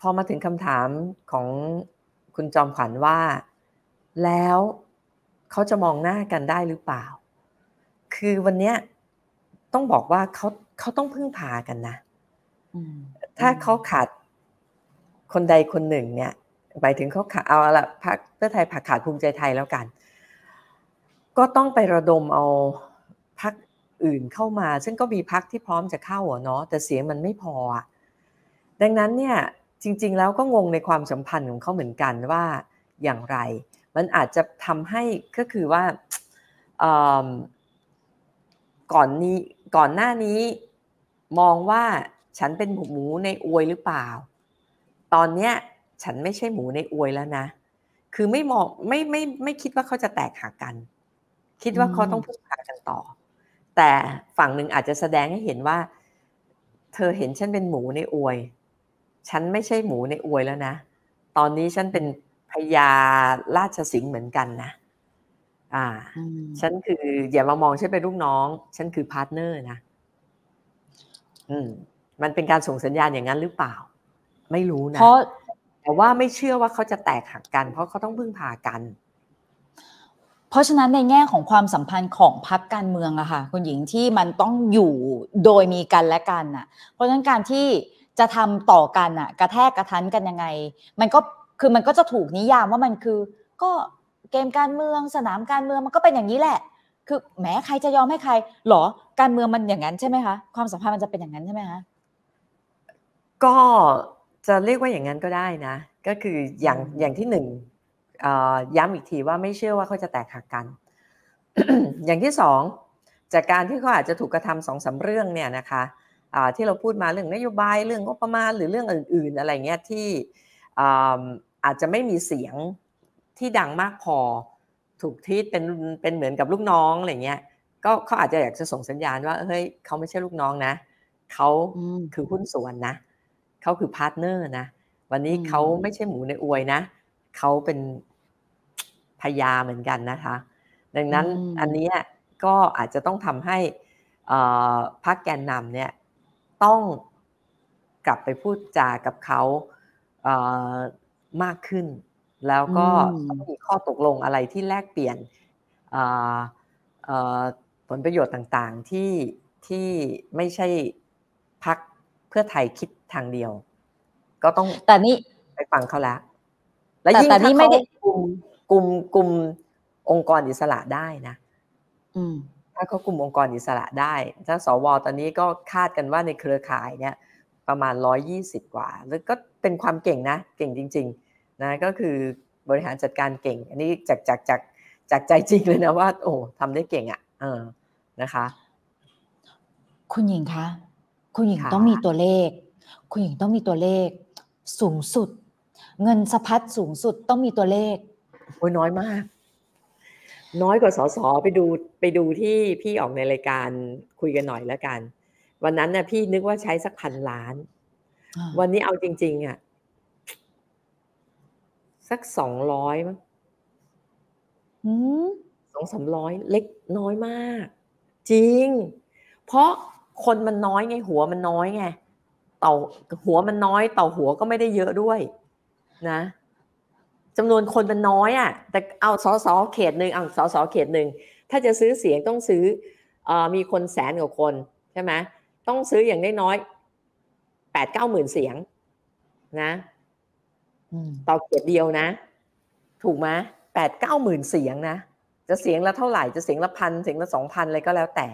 พอมาถึงคำถามของคุณจอมขวัญว่าแล้วเขาจะมองหน้ากันได้หรือเปล่า คือวันเนี้ยต้องบอกว่าเขาเขาต้องพึ่งพากันนะถ้าเขาขาดคนใดคนหนึ่ง เนี่ยหมายถึงเขาขาดเอาละพักเพื่อไทยผักขาดภูมิใจไทยแล้วกัน ก็ต้องไประดมเอาพักอื่นเข้ามา ซึ่งก็มีพักที่พร้อมจะเข้าเนาะแต่เสียงมันไม่พอดังนั้น เนี่ยจริงๆ แล้วก็งงในความสัมพันธ์ของเขาเหมือนกันว่าอย่างไร มันอาจจะทำให้ก็คือว่าก่อนนี้ก่อนหน้านี้มองว่าฉันเป็นหมูในอวยหรือเปล่า ตอนเนี้ยฉันไม่ใช่หมูในอวยแล้วนะ คือไม่มองไม่ไม่ไม่คิดว่าเขาจะแตกหักกัน คิดว่าเขาต้องพึ่งพากันต่อ แต่ฝั่งหนึ่งอาจจะแสดงให้เห็นว่าเธอเห็นฉันเป็นหมูในอวยฉันไม่ใช่หมูในอวยแล้วนะ ตอนนี้ฉันเป็นพญาราชสิงห์เหมือนกันนะ อ่า ฉันคืออย่ามามองฉันเป็นลูกน้อง ฉันคือพาร์ทเนอร์นะ อืม มันเป็นการส่งสัญญาณอย่างนั้นหรือเปล่า ไม่รู้นะ เพราะแต่ว่าไม่เชื่อว่าเขาจะแตกหักกัน เพราะเขาต้องพึ่งพากัน เพราะฉะนั้นในแง่ของความสัมพันธ์ของพักการเมืองอะค่ะ คุณหญิงที่มันต้องอยู่โดยมีกันและกันอะเพราะฉะนั้นการที่จะทำต่อกันอะกระแทกกระทันกันยังไงมันก็คือมันก็จะถูกนิยามว่ามันคือ ก็เกมการเมืองสนามการเมืองมันก็เป็นอย่างนี้แหละ คือแม้ใครจะยอมให้ใครหรอการเมืองมันอย่างนั้นใช่ไหมคะความสัมพันธ์มันจะเป็นอย่างนั้นใช่ไหมคะก็จะเรียกว่าอย่างนั้นก็ได้นะ ก็คืออย่างอย่างที่หนึ่งย้ำอีกทีว่าไม่เชื่อว่าเขาจะแตกหักกัน อย่างที่สองจากการที่เขาอาจจะถูกกระทำสองสาเรื่องเนี่ยนะคะที่เราพูดมาเรื่องนโยบายเรื่องงบประมาณหรือเรื่องอื่นๆ อะไรเงี้ยที่อาจจะไม่มีเสียงที่ดังมากพอถูกทีศเป็นเป็นเหมือนกับลูกน้องอะไรเงี้ย ก็เขาอาจจะอยากจะส่งสัญญาณว่าเฮ้ย เขาไม่ใช่ลูกน้องนะ เขาคือหุ้นส่วนนะเขาคือพาร์ทเนอร์นะวันนี้เขาไม่ใช่หมูในอวยนะ เขาเป็น พยาเหมือนกันนะคะ ดังนั้นอันนี้ก็อาจจะต้องทำให้พรรคแกนนำเนี่ยต้องกลับไปพูดจากับเขามากขึ้น แล้วก็ต้องมีข้อตกลงอะไรที่แลกเปลี่ยนผลประโยชน์ต่าง ๆ ที่ที่ไม่ใช่พักเพื่อไทยคิดทางเดียว ก็ต้องแต่นี่ไปฟังเขาแล้วและยิ่งถ้าเขากลุ่มกลุ่มกลุ่มองค์กรอิสระได้นะ อืมถ้าเขากลุ่มองค์กรอิสระได้ถ้าสวตอนนี้ก็คาดกันว่าในเครือข่ายเนี่ย ประมาณ 120 กว่าแล้วก็เป็นความเก่งนะ เก่งจริงๆนะก็คือบริหารจัดการเก่ง อันนี้จากจากจากจากใจจริงเลยนะว่า โอ้ทำได้เก่งอะ่ะนะคะ คุณหญิงคะคุณหญิงต้องมีตัวเลข คุณหญิงต้องมีตัวเลข สูงสุด เงินสะพัดสูงสุดต้องมีตัวเลขโอ้ยน้อยมากน้อยกว่าสสไปดูไปดูที่พี่ออกในรายการคุยกันหน่อยแล้วกัน วันนั้นนะ่ะพี่นึกว่าใช้สักพันล้าน วันนี้เอาจริง ๆอะ่ะสักสองร้อยมั้งสองสามร้อยเล็กน้อยมาก จริง เพราะคนมันน้อยไงหัวมันน้อยไงเต่าหัวมันน้อยเต่าหัวก็ไม่ได้เยอะด้วย นะจำนวนคนมันน้อยอะ่ะ แต่เอาสอสอเขตหนึ่งเอาสอสอเขตหนึ่ง ถ้าจะซื้อเสียงต้องซื้ออมีคนแสนกว่าคนใช่ไหมต้องซื้ออย่างน้อย แปดเก้าหมื่นเสียง นะต่อเขตเดียวนะ ถูกไหมแปดเก้าหมื่นเสียงนะ จะเสียงละเท่าไหร่ จะเสียงละพันเสียงละสองพันอะไรก็แล้วแต่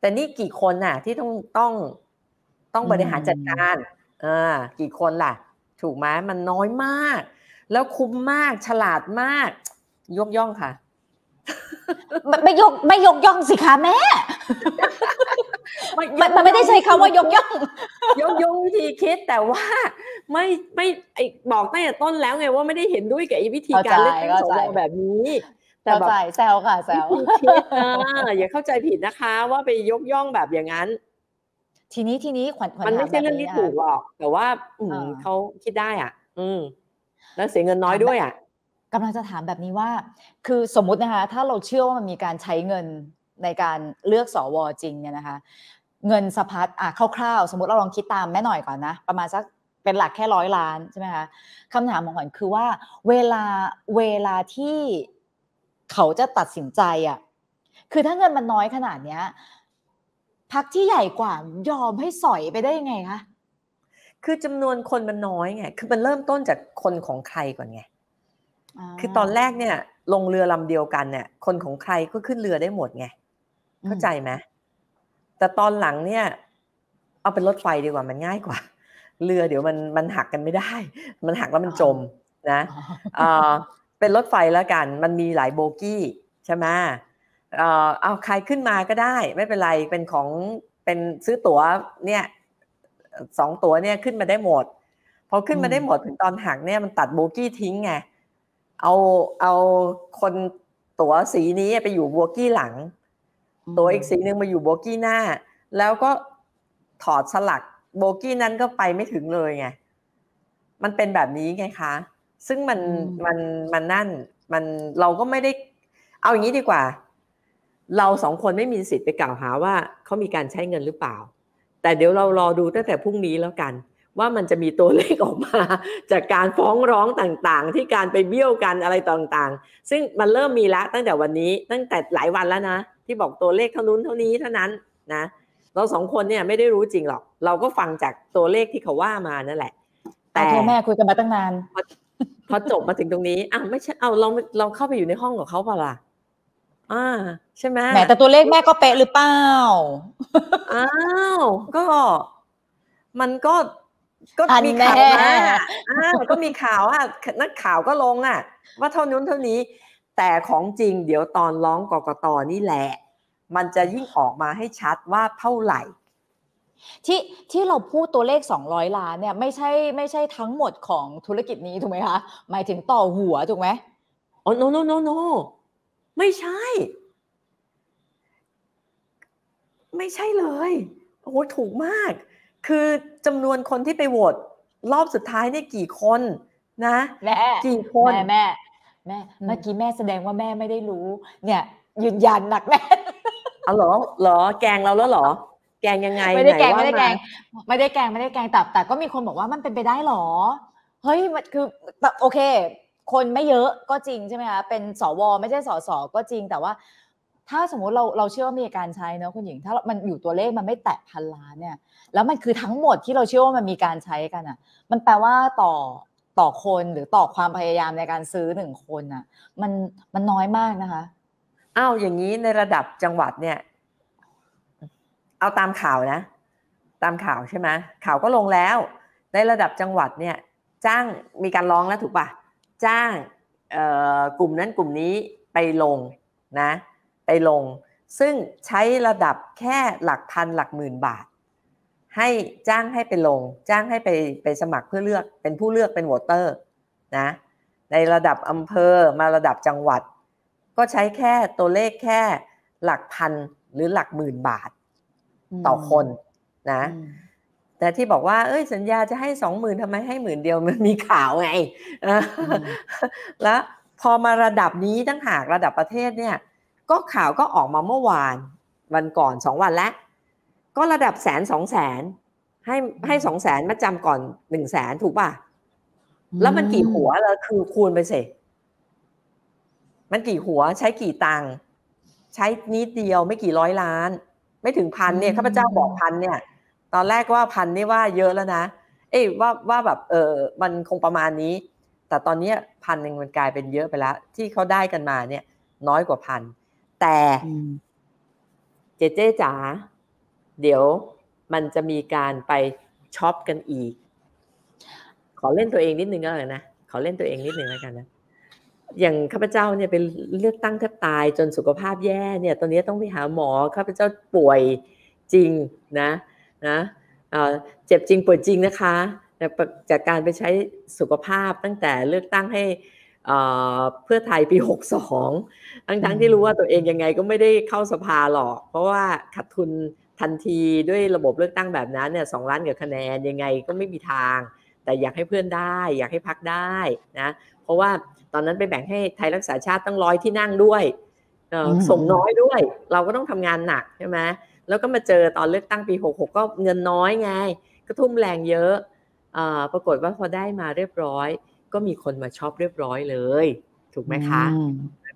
แต่นี่กี่คนน่ะ ที่ต้องต้องต้องบริหารจัดการอ่ากี่คนล่ะ ถูกไหมมันน้อยมากแล้วคุ้มมากฉลาดมาก ยกย่องค่ะไม่ยกไม่ยกย่องสิคะแม่ มันไม่ได้ใช้คำาว่ายกย่องยกย่องวิธีคิด แต่ว่าไม่ไม่ไอบอกตั้งแต่ต้นแล้วไงว่าไม่ได้เห็นด้วยกับวิธีการเลือกตั้งสวแบบนี้ แต่แบบแซวค่ะแซวอย่าเข้าใจผิดนะคะ ว่าไปยกย่องแบบอย่างนั้น ทีนี้ทีนี้ขวัญมันไม่ใช่เรื่องที่ถูกหรอก แต่ว่า อืเขาคิดได้อ่ะ อืมแล้วเสียเงินน้อยด้วยอ่ะกำลังจะถามแบบนี้ว่า คือสมมุตินะคะ ถ้าเราเชื่อว่ามันมีการใช้เงินในการเลือกสอวอจริงเนี่ยนะคะ เงินสะพัดอ่ะคร่าว ๆ สมมติเราลองคิดตามแม่หน่อยก่อนนะ ประมาณสักเป็นหลักแค่ร้อยล้านใช่ไหมคะคำถามของขวัญคือว่า เวลาเวลาที่เขาจะตัดสินใจอ่ะคือถ้าเงินมันน้อยขนาดเนี้ยพักที่ใหญ่กว่ายอมให้สอยไปได้ยังไงคะคือจำนวนคนมันน้อยไง คือมันเริ่มต้นจากคนของใครก่อนไง คือตอนแรกเนี่ย ลงเรือลำเดียวกันเนี่ย คนของใครก็ขึ้นเรือได้หมดไง เข้าใจไหมแต่ตอนหลังเนี่ย เอาเป็นรถไฟดีกว่ามันง่ายกว่า เรือเดี๋ยวมันมันหักกันไม่ได้ มันหักแล้วมันจมนะเป็นรถไฟแล้วกัน มันมีหลายโบกี้ใช่ไหมเอาใครขึ้นมาก็ได้ไม่เป็นไร เป็นของเป็นซื้อตั๋วเนี่ยสองตัวเนี่ยขึ้นมาได้หมดพอขึ้นมาได้หมด ถึงตอนหักเนี่ยมันตัดโบกี้ทิ้งไงเอาเอาคนตั๋วสีนี้ไปอยู่โบกี้หลัง ตัวอีกสีหนึ่งมาอยู่โบกี้หน้า แล้วก็ถอดสลักโบกี้นั้นก็ไปไม่ถึงเลยไงมันเป็นแบบนี้ไงคะ ซึ่งมันมันมันนั่นมันเราก็ไม่ได้ เอาอย่างนี้ดีกว่า เราสองคนไม่มีสิทธิ์ไปกล่าวหาว่าเขามีการใช้เงินหรือเปล่าแต่เดี๋ยวเรารอดูตั้งแต่พรุ่งนี้แล้วกัน ว่ามันจะมีตัวเลขออกมาจากการฟ้องร้องต่างๆ ที่การไปเบี้ยวกันอะไรต่างๆ ซึ่งมันเริ่มมีแล้วตั้งแต่วันนี้ตั้งแต่หลายวันแล้วนะที่บอกตัวเลขเท่านู้นเท่านี้เท่านั้นนะ เราสองคนเนี่ยไม่ได้รู้จริงหรอกเราก็ฟังจากตัวเลขที่เขาว่ามานั่นแหละ แต่แม่คุยกันมาตั้งนาน พอจบมาถึงตรงนี้อ่ะไม่ใช่เอาเราเราเข้าไปอยู่ในห้องของเขาเปล่าล่ะอ่าใช่ไหมแหมแต่ตัวเลขแม่ก็เป๊ะหรือเปล่าอ้าวก็ มันก็ก็มีข่าวอ่าก็มีข่าวอ่ะ นักข่าวก็ลงอ่ะ ว่าเท่านู้นเท่านี้ แต่ของจริงเดี๋ยวตอนร้องกกตนี่แหละ มันจะยิ่งออกมาให้ชัดว่าเท่าไหร่ที่ที่เราพูดตัวเลข200 ล้านเนี่ย ไม่ใช่ไม่ใช่ทั้งหมดของธุรกิจนี้ถูกไหมคะหมายถึงต่อหัวถูกไหมอ๋อ no no no no ไม่ใช่ ไม่ใช่เลยโอ้โหถูกมาก คือจำนวนคนที่ไปโหวตรอบสุดท้ายเนี่ยกี่คน นะแม่กี่คนแม่แม่แม่เมื่อกี้แม่แสดงว่าแม่ไม่ได้รู้ เนี่ยยืนยันหนักแม่อ๋อหรอหรอแกงเราแล้วหรอแกงยังไง ไม่ได้แกงไม่ได้แกงไม่ได้แกงไม่ได้แกงแต่แต่ก็มีคนบอกว่ามันเป็นไปได้หรอ เฮ้ยมันคือ โอเคคนไม่เยอะก็จริงใช่ไหมคะเป็นสวไม่ใช่สสก็จริง แต่ว่า ถ้าสมมติเราเราเชื่อว่ามีการใช้เนาะคุณหญิงถ้ามันอยู่ตัวเลขมันไม่แตะพันล้านเนี่ยแล้วมันคือทั้งหมดที่เราเชื่อว่ามันมีการใช้กันอะ่ะมันแปลว่าต่อ ต่อคนหรือต่อความพยายามในการซื้อหนึ่งคนอ่ะมันมันน้อยมากนะคะอ้าวอย่างนี้ในระดับจังหวัดเนี่ยเอาตามข่าวนะ ตามข่าวใช่ไหมข่าวก็ลงแล้ว ในระดับจังหวัดเนี่ยจ้างมีการร้องแล้วถูกปะ่ะจ้างกลุ่มนั้นกลุ่มนี้ไปลงนะไปลง ซึ่งใช้ระดับแค่หลักพัน หลักหมื่นบาท ให้จ้างให้ไปลง จ้างให้ไปไปสมัครเพื่อเลือกเป็นผู้เลือกเป็นวอเตอร์นะในระดับอำเภอมาระดับจังหวัด ก็ใช้แค่ตัวเลขแค่หลักพัน หรือหลักหมื่นบาทต่อคนนะแต่ที่บอกว่าเอ้ยสัญญาจะให้สองหมื่นทำไมให้หมื่นเดียวมันมีข่าวไงแล้ว พอมาระดับนี้ตั้งหากระดับประเทศเนี่ยก็ข่าวก็ออกมาเมื่อวาน วันก่อนสองวันแล้ว ก็ระดับแสนสองแสนให้ให้สองแสนมาจำก่อนหนึ่งแสนถูกป่ะแล้วมันกี่หัวแล้วคือคูณไปสิมันกี่หัวใช้กี่ตังค์ใช้นิดเดียวไม่กี่ร้อยล้าน ไม่ถึงพันเนี่ยข้าพเจ้าบอกพันเนี่ยตอนแรกว่าพันนี่ว่าเยอะแล้วนะ เอ้ว่าว่าแบบ เออมันคงประมาณนี้ แต่ตอนนี้พันหนึ่งมันกลายเป็นเยอะไปแล้วที่เขาได้กันมาเนี่ยน้อยกว่าพัน แต่เจเจจ๋าเดี๋ยวมันจะมีการไปช็อปกันอีกขอเล่นตัวเองนิดนึงก็เลยนะขอเล่นตัวเองนิดนึงแล้วกันนะอย่างข้าพเจ้าเนี่ยเป็นเลือกตั้งแทบตายจนสุขภาพแย่เนี่ยตอนนี้ต้องไปหาหมอข้าพเจ้าป่วยจริงนะนะเจ็บจริงปวดจริงนะคะจากการไปใช้สุขภาพตั้งแต่เลือกตั้งให้เพื่อไทยปี62ทั้งทั้งที่รู้ว่าตัวเองยังไงก็ไม่ได้เข้าสภาหรอก เพราะว่าขาดทุนทันทีด้วยระบบเลือกตั้งแบบนั้นเนี่ยสองล้านกับคะแนนยังไงก็ไม่มีทาง แต่อยากให้เพื่อนได้อยากให้พักได้นะเพราะว่าตอนนั้นไปแบ่งให้ไทยรักษาชาติตั้งร้อยที่นั่งด้วยส่งน้อยด้วยเราก็ต้องทำงานหนักใช่ไหมแล้วก็มาเจอตอนเลือกตั้งปี 66 ก็เงินน้อยไง ก็ทุ่มแรงเยอะอปรากฏว่าพอได้มาเรียบร้อย ก็มีคนมาช็อปเรียบร้อยเลย ถูกไหมคะ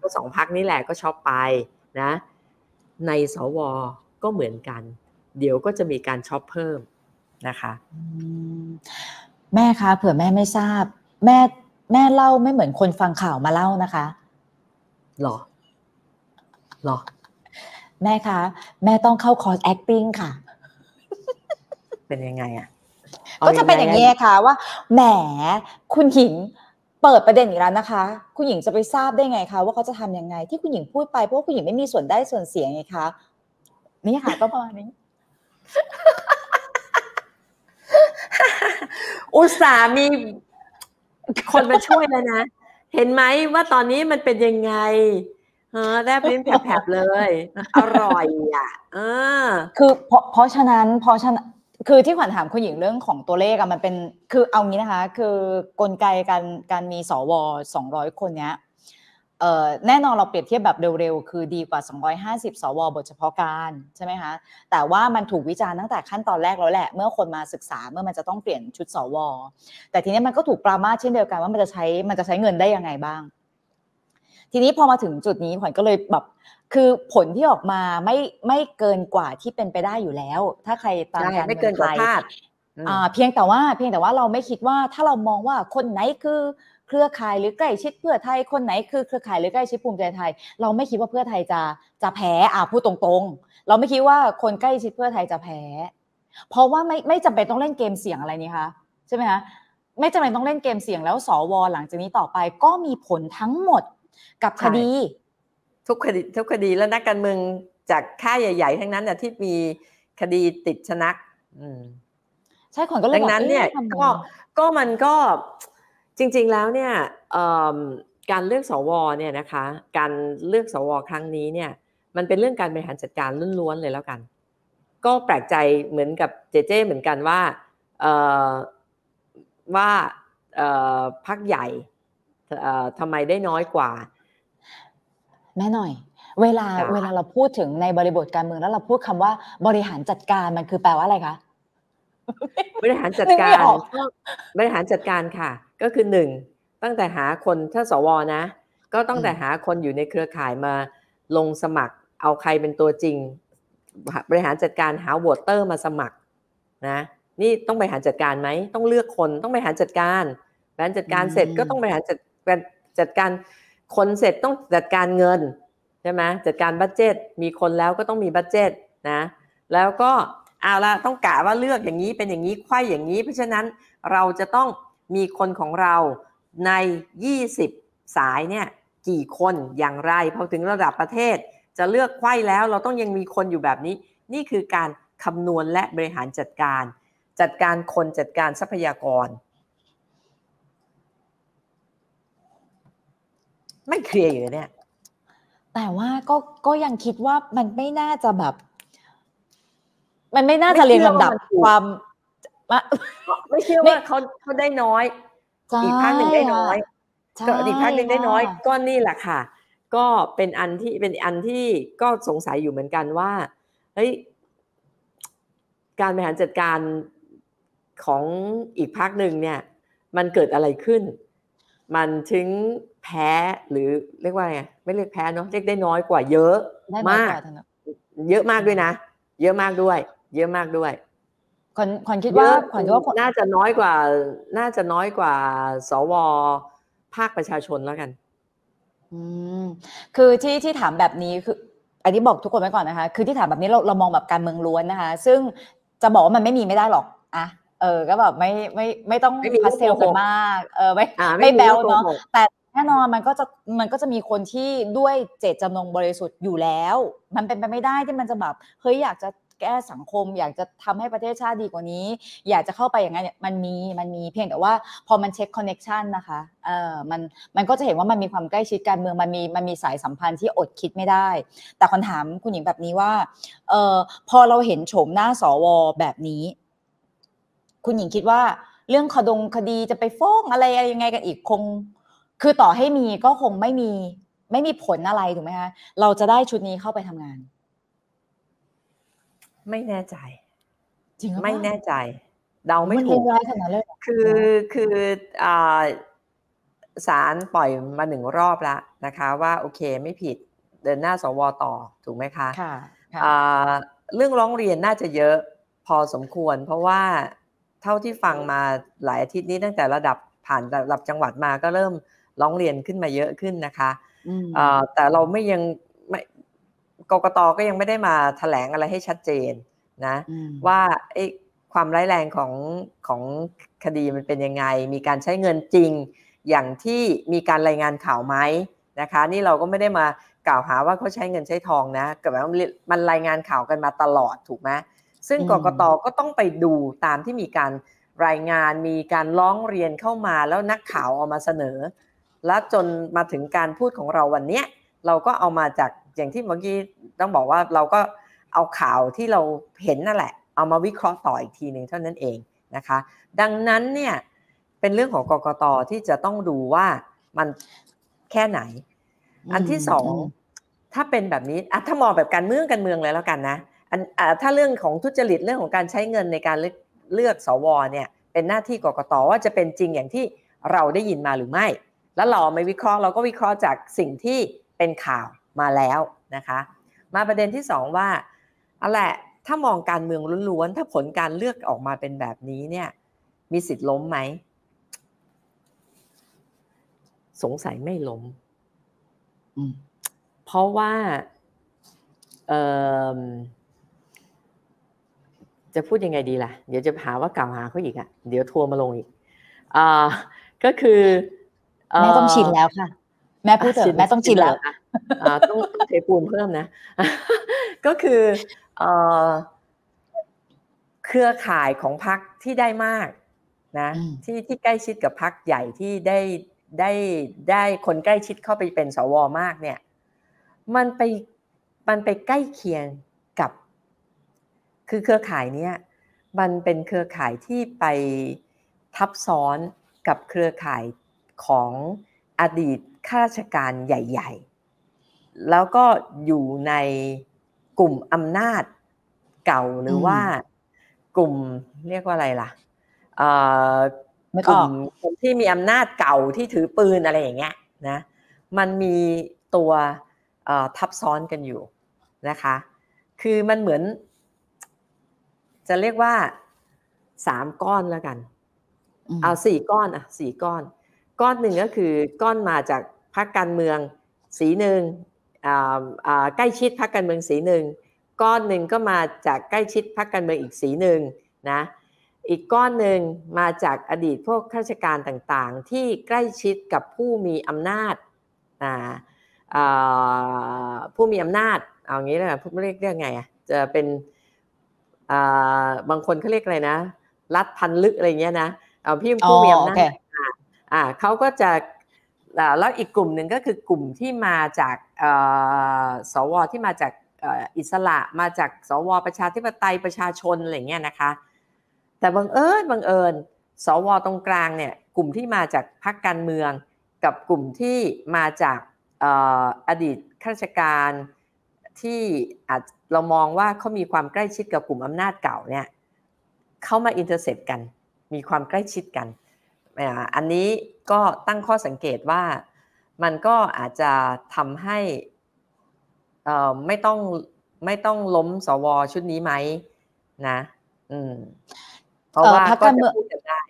ก็สองพักนี่แหละก็ชอบไป นะ ในสวก็เหมือนกัน เดี๋ยวก็จะมีการช็อปเพิ่มนะคะแม่คะเผื่อแม่ไม่ทราบแม่แม่เล่าไม่เหมือนคนฟังข่าวมาเล่านะคะ หรอหรอแม่คะแม่ต้องเข้าคอร์ส acting ค่ะ เป็นยังไงอ่ะก็จะเป็นอย่างนี้ค่ะว่าแหมคุณหญิงเปิดประเด็นอีกแล้วนะคะ คุณหญิงจะไปทราบได้ไงคะว่าเขาจะทํำยังไงที่คุณหญิงพูดไปเพราะคุณหญิงไม่มีส่วนได้ส่วนเสียไงคะนี่ค่ะ ก็ประมาณนี้อุตส่ามี คนมาช่วยแล้วนะเห็นไหมว่าตอนนี้มันเป็นยังไงเออแลบลิ้นแผลบเลย อร่อยอ่ะเออคือเพราะเพราะฉะนั้นเพราะฉะนั้นคือที่ขวัญถามคุณหญิงเรื่องของตัวเลขอะมันเป็นคือเอางี้นะคะ คือกลไกการการมีสวสองร้อยคนเนี้ยแน่นอนเราเปรียบเทียบแบบเร็วๆคือดีกว่า250สวบทเฉพาะการใช่ไหมคะแต่ว่ามันถูกวิจารณ์ตั้งแต่ขั้นตอนแรกแล้วแหละเมื่อคนมาศึกษาเมื่อมันจะต้องเปลี่ยนชุดสวแต่ทีนี้มันก็ถูกปรามาเช่นเดียวกันว่ามันจะใช้ มันจะใช้เงินได้ยังไงบ้างทีนี้พอมาถึงจุดนี้ขวัญก็เลยแบบ คือผลที่ออกมาไม่ไม่เกินกว่าที่เป็นไปได้อยู่แล้ว ถ้าใครตามการเมืองไทยเพียงแต่ว่าเพียงแต่ว่าเราไม่คิดว่าถ้าเรามองว่าคนไหนคือเครือข่ายหรือใกล้ชิดเพื่อไทยคนไหนคือเครือข่ายหรือใกล้ชิดภูมิใจไทย เราไม่คิดว่าเพื่อไทยจะจะแพ้อ่าพูดตรงๆ เราไม่คิดว่าคนใกล้ชิดเพื่อไทยจะแพ้ เพราะว่าไม่ไม่จำเป็นต้องเล่นเกมเสี่ยงอะไรนี่คะใช่ไหมคะไม่จำเป็นต้องเล่นเกมเสี่ยงแล้วสว หลังจากนี้ต่อไปก็มีผลทั้งหมดกับคดีทุกคดีทุกคดีแล้วนักการเมืองจากค่ายใหญ่ๆ ทั้งนั้นน่ะที่มีคดีติดชนะใช่ขวัญก็เลยดังนั้นเนี่ยก็ก็มันก็จริงๆแล้วเนี่ยการเลือกสวเนี่ยนะคะการเลือกสวครั้งนี้เนี่ย มันเป็นเรื่องการบริหารจัดการล้วนๆเลยแล้วกัน ก็แปลกใจเหมือนกับเจเจเหมือนกันว่าว่าพักใหญ่ทำไมได้น้อยกว่าแม่หน่อย เวลาเวลาเราพูดถึงในบริบทการเมืองแล้วเราพูดคำว่าบริหารจัดการมันคือแปลว่าอะไรคะบริหารจัดการ บริหารจัดการค่ะ ก็คือหนึ่งตั้งแต่หาคนถ้าสวนะ ก็ตั้งแต่หาคนอยู่ในเครือข่ายมาลงสมัครเอาใครเป็นตัวจริง บริหารจัดการหาวอเตอร์มาสมัครนะนี่ต้องบริหารจัดการไหมต้องเลือกคนต้องบริหารจัดการบริหารจัดการเสร็จก็ต้องบริหารจัดจัดการคนเสร็จต้องจัดการเงินใช่ไหมจัดการบัตเจต มีคนแล้วก็ต้องมีบัตเจตนะแล้วก็เอาละต้องกะว่าเลือกอย่างนี้เป็นอย่างนี้ควายอย่างนี้ เพราะฉะนั้นเราจะต้องมีคนของเราใน 20 สายเนี่ยกี่คนอย่างไรพอถึงระดับประเทศ จะเลือกไข้แล้วเราต้องยังมีคนอยู่แบบนี้ นี่คือการคำนวณและบริหารจัดการ จัดการคนจัดการทรัพยากรไม่เคลียร์อยู่เนี่ย แต่ว่าก็ก็ยังคิดว่ามันไม่น่าจะแบบมันไม่น่าจะเรียงลำดับ ความไม่เชื่อว่าเขาเขาได้น้อย อีกภาคหนึ่งได้น้อยก็อีกภาคหนึ่งได้น้อยก็นี่แหละค่ะ ก็เป็นอันที่เป็นอันที่ก็สงสัยอยู่เหมือนกันว่าเฮ้ยการบริหารจัดการของอีกภาคหนึ่งเนี่ย มันเกิดอะไรขึ้น มันถึงแพ้หรือเรียกว่าไงไม่เรียกแพ้เนาะเรียกได้น้อยกว่าเยอะมาก เยอะมากด้วยนะ เยอะมากด้วย เยอะมากด้วยขวัญขวัญคิดว่าขวัญคว่า น่าจะน้อยกว่า น่าจะน้อยกว่า สวภาคประชาชนแล้วกัน อืมคือที่ที่ถามแบบนี้คือ อันนี้บอกทุกคนไว้ก่อนนะคะคือที่ถามแบบนี้เราเรามองแบบการเมืองล้วนนะคะซึ่งจะบอกว่ามันไม่มีไม่ได้หรอก อ่ะ เออก็แบบไม่ไม่ ไม่ต้องพัสเซลกันมากเออไม่ไม่แบลเนาะแต่แน่นอนมันก็จะมันก็จะมีคนที่ด้วยเจตจำนงบริสุทธิ์อยู่แล้ว มันเป็นไปไม่ได้ที่มันจะแบบเฮ้ยอยากจะแก้สังคมอยากจะทำให้ประเทศชาติดีกว่านี้ อยากจะเข้าไปอย่างนั้นเนี่ยมันมีมันมีเพียงแต่ว่า พอมันเช็คคอนเน็ชันนะคะเออมันมันก็จะเห็นว่ามันมีความใกล้ชิดการเมืองมันมีมันมีสายสัมพันธ์ที่อดคิดไม่ได้ แต่คำถามคุณหญิงแบบนี้ว่าเออพอเราเห็นโฉมหน้าสว แบบนี้ คุณหญิงคิดว่าเรื่องขดงคดีจะไปฟ้องอะไรยังไงกันอีกคงคือต่อให้มีก็คงไม่มี ไม่มีผลอะไรถูกไหมคะเราจะได้ชุดนี้เข้าไปทำงาน ไม่แน่ใจ จริงไม่แน่ใจเดาไม่ถูกคือคืออ่าสารปล่อยมาหนึ่งรอบแล้วนะคะ ว่าโอเคไม่ผิดเดินหน้าสวต่อถูกไหมคะค่ะเรื่องร้องเรียนน่าจะเยอะพอสมควรเพราะว่าเท่าที่ฟังมาหลายอาทิตย์นี้ตั้งแต่ระดับผ่านระดับจังหวัดมาก็เริ่มร้องเรียนขึ้นมาเยอะขึ้นนะคะ แต่เราไม่ยังไม่ กกตก็ยังไม่ได้มาถแถลงอะไรให้ชัดเจนนะว่าความร้ายแรงของของคดีมันเป็นยังไง มีการใช้เงินจริงอย่างที่มีการรายงานข่าวไหมนะคะ นี่เราก็ไม่ได้มากล่าวหาว่าเขาใช้เงินใช้ทองนะกับมันรายงานข่าวกันมาตลอดถูกไหมซึ่ง กกตก็ต้องไปดูตามที่มีการรายงาน มีการร้องเรียนเข้ามาแล้วนักข่าวออกมาเสนอและจนมาถึงการพูดของเราวันนี้เราก็เอามาจากอย่างที่เมื่อกี้ต้องบอกว่าเราก็เอาข่าวที่เราเห็นนั่นแหละ เอามาวิเคราะห์ต่ออีกทีหนึ่งเท่านั้นเองนะคะ ดังนั้นเนี่ยเป็นเรื่องของกกตที่จะต้องดูว่ามันแค่ไหน อันที่สองถ้าเป็นแบบนี้อ่ะถ้ามองแบบการเมืองการเมืองเลยแล้วกันนะอันถ้าเรื่องของทุจริตเรื่องของการใช้เงินในการเลือกสวเนี่ย เป็นหน้าที่กกตว่าจะเป็นจริงอย่างที่เราได้ยินมาหรือไม่แล้วเราไม่วิเคราะห์เราก็วิเคราะห์จากสิ่งที่เป็นข่าวมาแล้วนะคะ มาประเด็นที่2ว่า อะแหละถ้ามองการเมืองล้วนๆ ถ้าผลการเลือกออกมาเป็นแบบนี้เนี่ยมีสิทธิ์ล้มไหม สงสัยไม่ล้มเพราะว่า จะพูดยังไงดีล่ะ เดี๋ยวจะหาว่ากล่าวหาเขาอีกอะเดี๋ยวทัวร์มาลงอีกอก็คือแม่ต้องชินแล้วค่ะแม่พูดเถอะแม่ต้องชินแล้วค่ะต้องเทปูนเพิ่มนะ ก็คือ เครือข่ายของพักที่ได้มากนะที่ที่ใกล้ชิดกับพักใหญ่ที่ได้ได้ได้คนใกล้ชิดเข้าไปเป็นสวมากเนี่ย มันไปมันไปใกล้เคียงกับ คือเครือข่ายเนี้ยมันเป็นเครือข่ายที่ไปทับซ้อนกับเครือข่ายของอดีตข้าราชการใหญ่ ๆ แล้วก็อยู่ในกลุ่มอำนาจเก่าหรือว่ากลุ่มเรียกว่าอะไรล่ะกลุ่มที่มีอำนาจเก่าที่ถือปืนอะไรอย่างเงี้ยนะมันมีตัวทับซ้อนกันอยู่นะคะ คือมันเหมือน จะเรียกว่าสามก้อนแล้วกัน เอาสี่ก้อนอ่ะสี่ก้อนก้อนหนึ่งก็คือก้อนมาจากพรรคการเมืองสีหนึ่งใกล้ชิดพรรคการเมืองสีหนึ่งก้อนหนึ่งก็มาจากใกล้ชิดพรรคการเมืองอีกสีหนึ่งนะอีกก้อนหนึ่งมาจากอดีตพวกข้าราชการต่างๆ ที่ใกล้ชิดกับผู้มีอำนาจนะผู้มีอำนาจเอางี้เลยผู้เรียกเรื่องไงอ่ะจะเป็นบางคนเขาเรียกอะไรนะรัฐพันลึกอะไรเงี้ยนะเอาพี่ผู้มีอำนาจอ่าเขาก็จะแล้วอีกกลุ่มหนึ่งก็คือกลุ่มที่มาจากสวที่มาจากอิสระมาจากสวประชาธิปไตยประชาชนอะไรเงี้ยนะคะแต่บังเอิญบังเอิญ สวตรงกลางเนี่ยกลุ่มที่มาจากพรรคการเมือง กับกลุ่มที่มาจากอดีตข้าราชการที่อาจเรามองว่าเขามีความใกล้ชิดกับกลุ่มอำนาจเก่าเนี่ยเข้ามาอินเตอร์เซ็ปกันมีความใกล้ชิดกันอันนี้ก็ตั้งข้อสังเกตว่ามันก็อาจจะทำให้ ไม่ต้องไม่ต้องล้มสวชุดนี้ไหมนะ อืมเพราะว่าก็จะพูดกันได้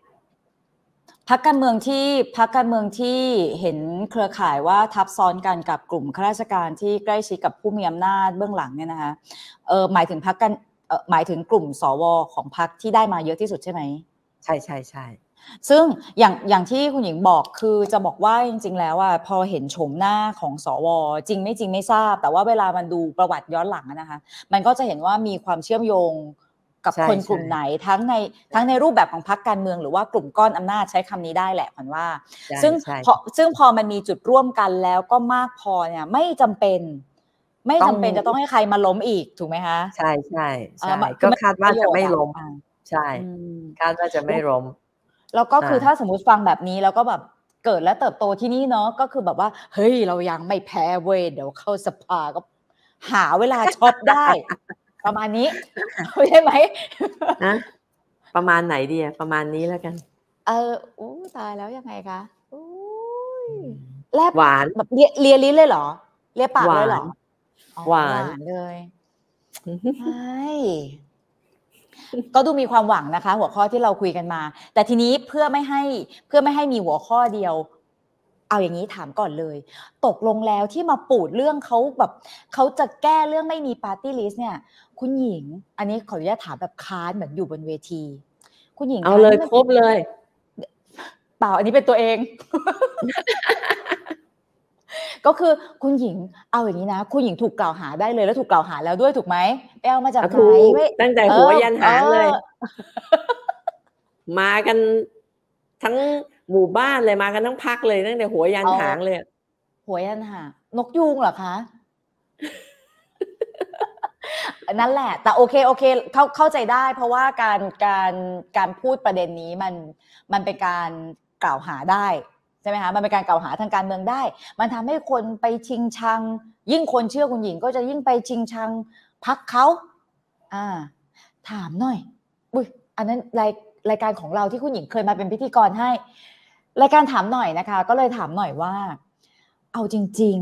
พักการเมืองที่พักการเมืองที่เห็นเครือข่ายว่าทับซ้อนกันกับกลุ่มข้าราชการที่ใกล้ชิดกับผู้มีอำนาจเบื้องหลังเนี่ยนะคะเออหมายถึงพักกันหมายถึงกลุ่มสวของพักที่ได้มาเยอะที่สุดใช่ไหมใช่ใช่ใช่ใชซึ่งอย่างอย่างที่คุณหญิงบอกคือจะบอกว่าจริงๆแล้วอ่ะพอเห็นโฉมหน้าของสวจริง ไม่จริงไม่ทราบ แต่ว่าเวลามันดูประวัติย้อนหลังนะคะ มันก็จะเห็นว่ามีความเชื่อมโยงกับคนกลุ่มไหนทั้งในทั้งในรูปแบบของพรรคการเมืองหรือว่ากลุ่มก้อนอำนาจใช้คำนี้ได้แหละขันว่า ซึ่งพอซึ่งพอมันมีจุดร่วมกันแล้วก็มากพอเนี่ยไม่จำเป็น ไม่จำเป็นจะต้องให้ใครมาล้มอีกถูกไหมคะใช่ใช่ใช่ก็คาดว่าจะไม่ล้มใช่คาดว่าจะไม่ล้มแล้วก็คือถ้าสมมติฟังแบบนี้แล้วก็แบบเกิดและเติบโตที่นี่เนาะก็คือแบบว่า เฮ้ยเรายังไม่แพ้เว้ยเดี๋ยวเข้าสภาก็ หาเวลาช็อปได้ ประมาณนี้ใช่ไหมนะประมาณไหนดีอะประมาณนี้แล้วกัน เอออู้ตายแล้วยังไงคะอู้แลบหวานแบบเลียเลียลิ้นเลยเหรอเลียปากเลยเหรอ หวานเลยใช่ก็ดูมีความหวังนะคะ หัวข้อที่เราคุยกันมา แต่ทีนี้เพื่อไม่ให้เพื่อไม่ให้มีหัวข้อเดียว เอาอย่างนี้ถามก่อนเลย ตกลงแล้วที่มาปูดเรื่องเขาแบบเขาจะแก้เรื่องไม่มีปาร์ตี้ลิสต์เนี่ย คุณหญิง อันนี้ขออนุญาตถามแบบค้านเหมือนอยู่บนเวที คุณหญิงเอาเลยครบเลย เปล่าอันนี้เป็นตัวเองก็คือคุณหญิงเอาอย่างนี้นะคุณหญิงถูกกล่าวหาได้เลย แล้วถูกกล่าวหาแล้วด้วยถูกไหมไปเอามาจากไหนตั้งแต่หัวยันหางเลย มากันทั้งหมู่บ้านเลยมากันทั้งพักเลยตั้งแต่หัวยันหางเลย หัวยันหางนกยูงเหรอคะนั่นแหละ แต่โอเคโอเคเข้าเข้าใจได้เพราะว่าการการการพูดประเด็นนี้มันมันเป็นการกล่าวหาได้ใช่ไหมคะ มันเป็นการกล่าวหาทางการเมืองได้ มันทำให้คนไปชิงชัง ยิ่งคนเชื่อคุณหญิงก็จะยิ่งไปชิงชังพักเขาอ่า ถามหน่อยอุ้ยอันนั้นรายรายการของเราที่คุณหญิงเคยมาเป็นพิธีกรให้ รายการถามหน่อยนะคะ ก็เลยถามหน่อยว่า เอาจริง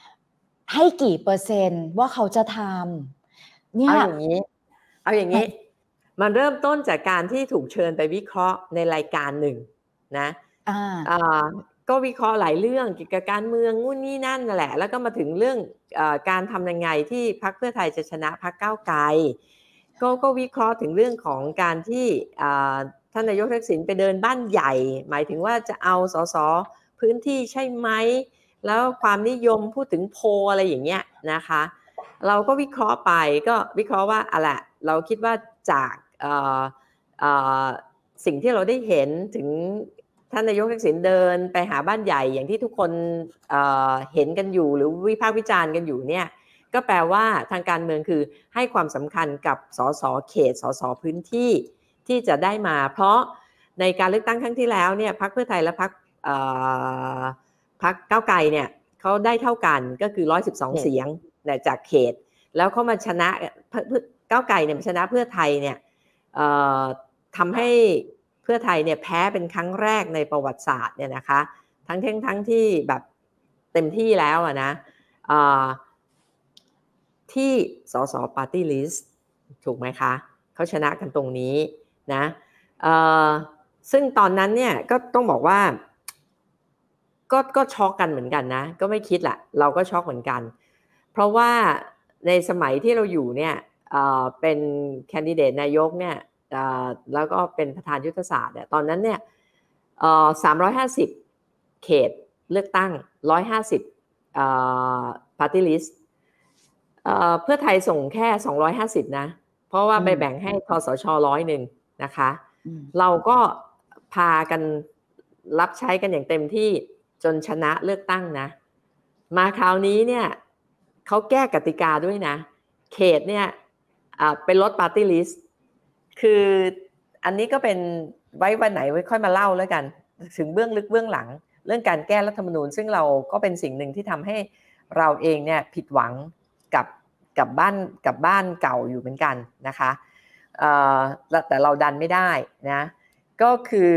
ๆ ให้กี่เปอร์เซนต์ว่าเขาจะทำเนี่ยเอาอย่างนี้ เอาอย่างนี้ มันเริ่มต้นจากการที่ถูกเชิญไปวิเคราะห์ในรายการหนึ่งนะก็วิเคราะห์หลายเรื่องเกี่ยวกับการเมืองงุ่นนี่นั่นนั่นแหละแล้วก็มาถึงเรื่องอการทำยังไงที่พรรคเพื่อไทยจะชนะพรรคก้าวไกล ก็ก็วิเคราะห์ถึงเรื่องของการที่ท่านนายกทักษิณไปเดินบ้านใหญ่ หมายถึงว่าจะเอาสสพื้นที่ใช่ไหม แล้วความนิยมพูดถึงโพอะไรอย่างเงี้ยนะคะ เราก็วิเคราะห์ไปก็วิเคราะห์ว่าอะไรเราคิดว่าจากสิ่งที่เราได้เห็นถึงท่านนายกทักษิณเดินไปหาบ้านใหญ่อย่างที่ทุกคนเเห็นกันอยู่หรือวิพากษ์วิจารณ์กันอยู่เนี่ยก็แปลว่าทางการเมืองคือให้ความสำคัญกับสสเขตสสพื้นที่ที่จะได้มา เพราะในการเลือกตั้งครั้งที่แล้วเนี่ยพรรคเพื่อไทยและพรรคพักก้าวไกลเนี่ยเขาได้เท่ากันก็คือ 112 เสียงจากเขต แล้วเขามาชนะก้าวไกลเนี่ยชนะเพื่อไทยเนี่ยทำให้พื่อไทยเนี่ยแพ้เป็นครั้งแรกในประวัติศาสตร์เนี่ยนะคะทั้งท่งทั้งที่แบบเต็มที่แล้วอะนะที่สสปาร์ตี้ลิสต์ ถูกไหมคะเขาชนะกันตรงนี้นะซึ่งตอนนั้นเนี่ยก็ต้องบอกว่า ก็ก็ช็อกกันเหมือนกันนะ ก็ไม่คิดแหละเราก็ช็อกเหมือนกัน เพราะว่าในสมัยที่เราอยู่เนี่ยเป็นแคนดิเดตนายกเนี่ยแล้วก็เป็นประธานยุทธศาสตร์เนี่ยตอนนั้นเนี่ยสามร้อยห้าสิบเขตเลือกตั้งร้อยห้าสิบพาร์ตี้ลิสต์เพื่อไทยส่งแค่สองร้อยห้าสิบนะ เพราะว่าไปแบ่งให้ทสชร้อยหนึ่งนะคะ เราก็พากันรับใช้กันอย่างเต็มที่จนชนะเลือกตั้งนะ มาคราวนี้เนี่ยเขาแก้กติกาด้วยนะ เขตเนี่ยเป็นลดปาร์ตี้ลิสตคืออันนี้ก็เป็นไว้วันไหนไว้ค่อยมาเล่าแล้วกันถึงเบื้องลึกเบื้องหลัง เรื่องการแก้รัฐธรรมนูญ ซึ่งเราก็เป็นสิ่งหนึ่งที่ทำให้เราเองเนี่ยผิดหวังกับกับบ้านกับบ้านเก่าอยู่เหมือนกันนะคะแต่เราดันไม่ได้นะก็คือ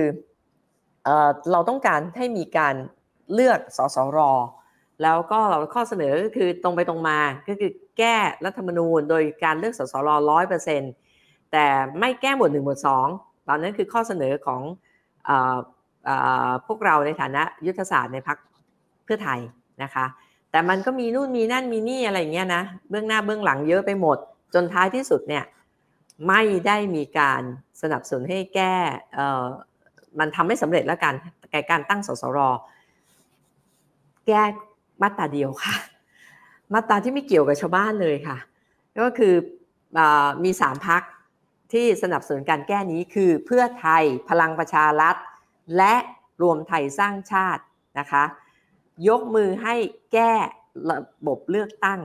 เอเราต้องการให้มีการเลือกสสรแล้วก็เราข้อเสนอก็คือตรงไปตรงมาก็คือแก้รัฐธรรมนูญ โดยการเลือกสสรร้อยเปอร์เซ็นต์แต่ไม่แก้หมวด1หมวด2 ตอนนั้นคือข้อเสนอของออพวกเราในฐานะยุทธศาสตร์ในพักเพื่อไทยนะคะ แต่มันก็มีนู่นมีนั่นมีนี่อะไรอย่างเงี้ยนะเบื้องหน้าเบื้องหลังเยอะไปหมด จนท้ายที่สุดเนี่ยไม่ได้มีการสนับสนุน ให้แก้มันทำไม่สำเร็จแล้วกันแก่การตั้งสสรแก้มาตราเดียวค่ะ มาตราที่ไม่เกี่ยวกับชาวบ้านเลยค่ะ ก็คืออมีสามพักที่สนับสนุนการแก้นี้คือเพื่อไทยพลังประชารัฐ และรวมไทยสร้างชาติ นะคะ ยกมือให้แก้ระบบเลือกตั้ง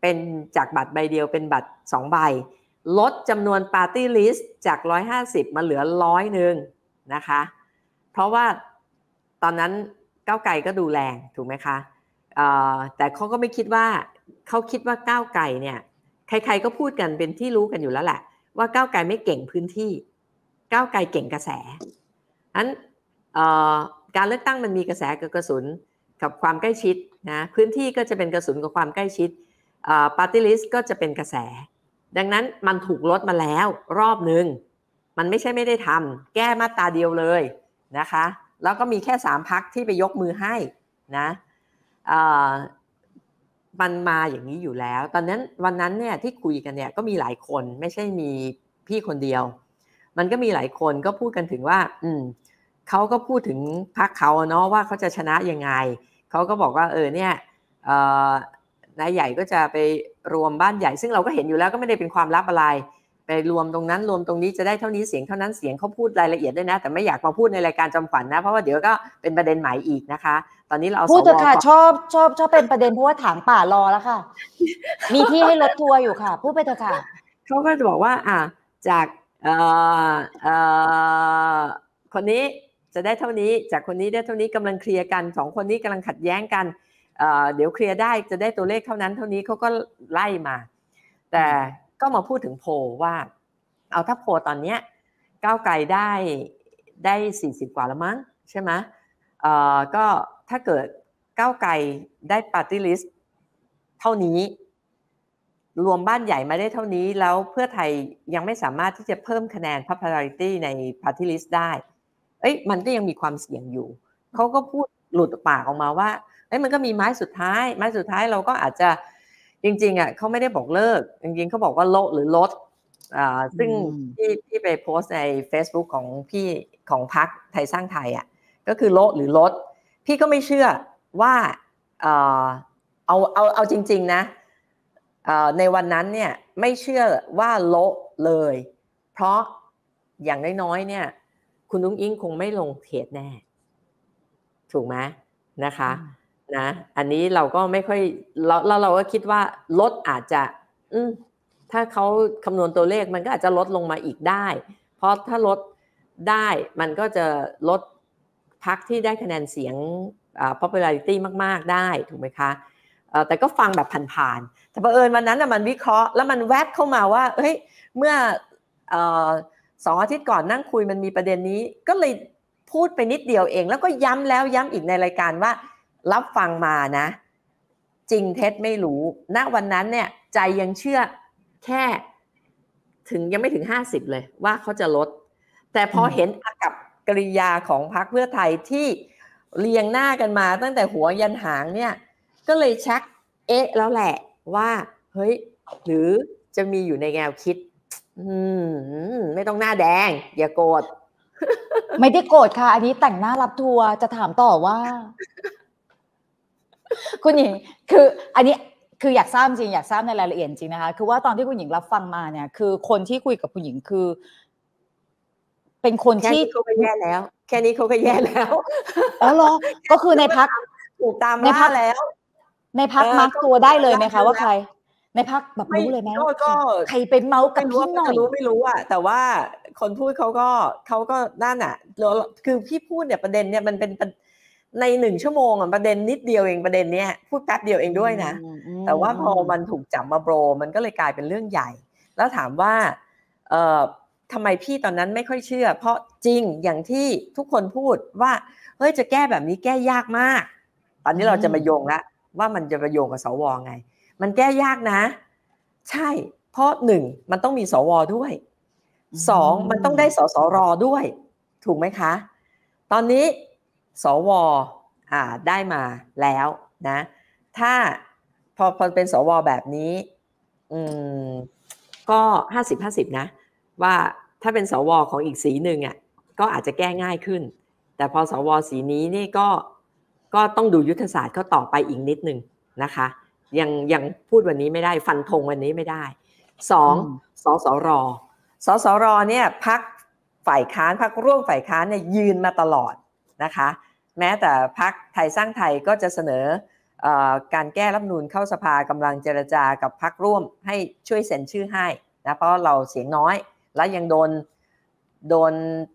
เป็นจากบัตรใบเดียวเป็นบัตร2ใบ ลดจำนวนปาร์ตี้ลิสต์จาก 150 มาเหลือร้อยหนึ่งนะคะ เพราะว่าตอนนั้นก้าวไก่ก็ดูแรง ถูกไหมคะแต่เขาก็ไม่คิดว่าเขาคิดว่าก้าวไก่เนี่ย ใครๆก็พูดกันเป็นที่รู้กันอยู่แล้วแหละว่าก้าวไกลไม่เก่งพื้นที่ ก้าวไกลเก่งกระแสนั้นการเลือกตั้งมันมีกระแสกับกระสุนกับความใกล้ชิดนะพื้นที่ก็จะเป็นกระสุนกับความใกล้ชิดปาร์ตี้ลิสก็จะเป็นกระแสดังนั้นมันถูกลดมาแล้วรอบหนึ่งมันไม่ใช่ไม่ได้ทำแก้มาตาเดียวเลยนะคะแล้วก็มีแค่สามพักที่ไปยกมือให้นะมันมาอย่างนี้อยู่แล้ว ตอนนั้นวันนั้นเนี่ยที่คุยกันเนี่ยก็มีหลายคนไม่ใช่มีพี่คนเดียว มันก็มีหลายคนก็พูดกันถึงว่าอืมเขาก็พูดถึงพรรคเขาเนาะว่าเขาจะชนะยังไงเขาก็บอกว่าเออเนี่ยนายใหญ่ก็จะไปรวมบ้านใหญ่ ซึ่งเราก็เห็นอยู่แล้วก็ไม่ได้เป็นความลับอะไรรวมตรงนั้นรวมตรงนี้จะได้เท่านี้เสียงเท่านั้นเสียงเขาพูดรายละเอียดด้วยนะ แต่ไม่อยากมาพูดในรายการจำขวัญนนะ เพราะว่าเดี๋ยวก็เป็นประเด็นใหม่อีกนะคะ ตอนนี้เราพูดเถอะค่ะชอบชอบชอบเป็นประเด็นเพราะว่าถางป่ารอแล้วค่ะมีที่ให้รถทัวร์อยู่ค่ะ พูดไปเถอะค่ะเขาก็จะบอกว่าอ่าจากเออเออคนนี้จะได้เท่านี้จากคนนี้ได้เท่านี้กำลังเคลียร์กันสองคนนี้กำลังขัดแย้งกันเดี๋ยวเคลียร์ได้จะได้ตัวเลขเท่านั้นเท่านี้เขาก็ไล่มา แต่ก็มาพูดถึงโพว่า เอาถ้าโพตอนเนี้ยก้าวไกลได้ได้สี่สิบกว่าแล้วมั้ง ใช่ไหมเอ่อก็ถ้าเกิดก้าวไกลได้ปาร์ตี้ลิสต์เท่านี้ รวมบ้านใหญ่มาได้เท่านี้แล้วเพื่อไทยยังไม่สามารถที่จะเพิ่มคะแนนพ o p u l a r i t y ใน p าร์ y ิลิสได้เอ้ยมันก็ยังมีความเสี่ยงอยู่ เขาก็พูดหลุดปากออกมาว่าเอ้ยมันก็มีไม้สุดท้าย ไม้สุดท้ายเราก็อาจจะจริงๆอ่ะเขาไม่ได้บอกเลิก จริงๆเขาบอกว่าโลหรือลดอ่าซึ่งที่ที่ไปโพสใน Facebook ของพี่ของพักไทยสร้างไทยอ่ะก็คือโลหรือลด พี่ก็ไม่เชื่อว่าเอ่าเอาเอาเอาจริงๆนะในวันนั้นเนี่ยไม่เชื่อว่าโลเลย เพราะอย่างน้อยๆเนี่ยคุณลุงอิงคงไม่ลงเขตแน่ ถูกไหมนะคะนะอันนี้เราก็ไม่ค่อยแล้วเราก็คิดว่าลดอาจจะอืถ้าเขาคำนวณตัวเลขมันก็อาจจะลดลงมาอีกได้ เพราะถ้าลดได้มันก็จะลดพักที่ได้คะแนนเสียงอ่า popularity มาก ๆ ได้ถูกไหมคะแต่ก็ฟังแบบผ่านๆแต่ประเอิญวันนั้นมันวิเคราะห์ แล้วมันแวบเข้ามาว่าเฮ้ยเมื่อสองอาทิตย์ก่อนนั่งคุยมันมีประเด็นนี้ ก็เลยพูดไปนิดเดียวเอง แล้วก็ย้ำแล้วย้ำอีกในรายการว่ารับฟังมานะ จริงเท็จไม่รู้ณวันนั้นเนี่ย ใจยังเชื่อแค่ ถึงยังไม่ถึงห้าสิบเลยว่าเขาจะลด แต่พอเห็นอากับกริยาของพรรคเพื่อไทยที่เรียงหน้ากันมาตั้งแต่หัวยันหางเนี่ย ก็เลยชัก เอ๊ะแล้วแหละว่า เฮ้ย หรือจะมีอยู่ในแนวคิดมไม่ต้องหน้าแดง อย่าโกรธไม่ได้โกรธค่ะ อันนี้แต่งหน้ารับทัวร์จะถามต่อว่าคุณหญิงคืออันนี้คืออยากทราบจริงอยากทราบในรายละเอียดจริงนะคะคือว่าตอนที่คุณหญิงรับฟังมาเนี่ยคือคนที่คุยกับคุณหญิงคือ เป็นคนที่เขาก็แย่แล้ว แค่นี้เขาก็แย่แล้วอ๋อหรอก็คือในพักถูกตามในพักแล้ว ในพักมาร์กตัวได้เลยไหมคะว่าใคร ในพักแบบรู้เลยไหมก็ใครเป็นเมาส์กับพี่หน่อยรู้ไม่รู้อ่ะ แต่ว่าคนพูดเขาก็เขาก็นั่นอ่ะคือพี่พูดเนี่ยประเด็นเนี่ยมันเป็นในหนึ่งชั่วโมงประเด็นนิดเดียวเองประเด็นเนี้ยพูดแป๊บเดียวเองด้วยนะ แต่ว่าพอมันถูกจับมาโบรมันก็เลยกลายเป็นเรื่องใหญ่ แล้วถามว่า เอ่อทำไมพี่ตอนนั้นไม่ค่อยเชื่อ เพราะจริงอย่างที่ทุกคนพูดว่าเฮ้ยจะแก้แบบนี้แก้ยากมาก ตอนนี้เราจะมาโยงละว่ามันจะมาโยงกับสวไงมันแก้ยากนะ ใช่ เพราะหนึ่งมันต้องมีสวด้วยสองมันต้องได้สสรด้วย ถูกไหมคะ ตอนนี้สวอ่าได้มาแล้วนะ ถ้าพอพอเป็นสวแบบนี้ อืมก็ห้าสิบห้าสิบนะว่าถ้าเป็นสวของอีกสีหนึ่งอ่ะก็อาจจะแก้ง่ายขึ้น แต่พอสวสีนี้นี่ก็ก็ต้องดูยุทธศาสตร์เขาต่อไปอีกนิดหนึ่งนะคะ ยังยังพูดวันนี้ไม่ได้ ฟันธงวันนี้ไม่ได้สองสสรสสรเนี่ยพักฝ่ายค้านพักร่วมฝ่ายค้านเนี่ยยืนมาตลอดนะคะแม้แต่พักไทยสร้างไทยก็จะเสนออการแก้รัฐนูนเข้าสภากำลังเจรจากับพักร่วม ให้ช่วยเซ็นชื่อให้นะเพราะเราเสียงน้อยและยังโดนโดน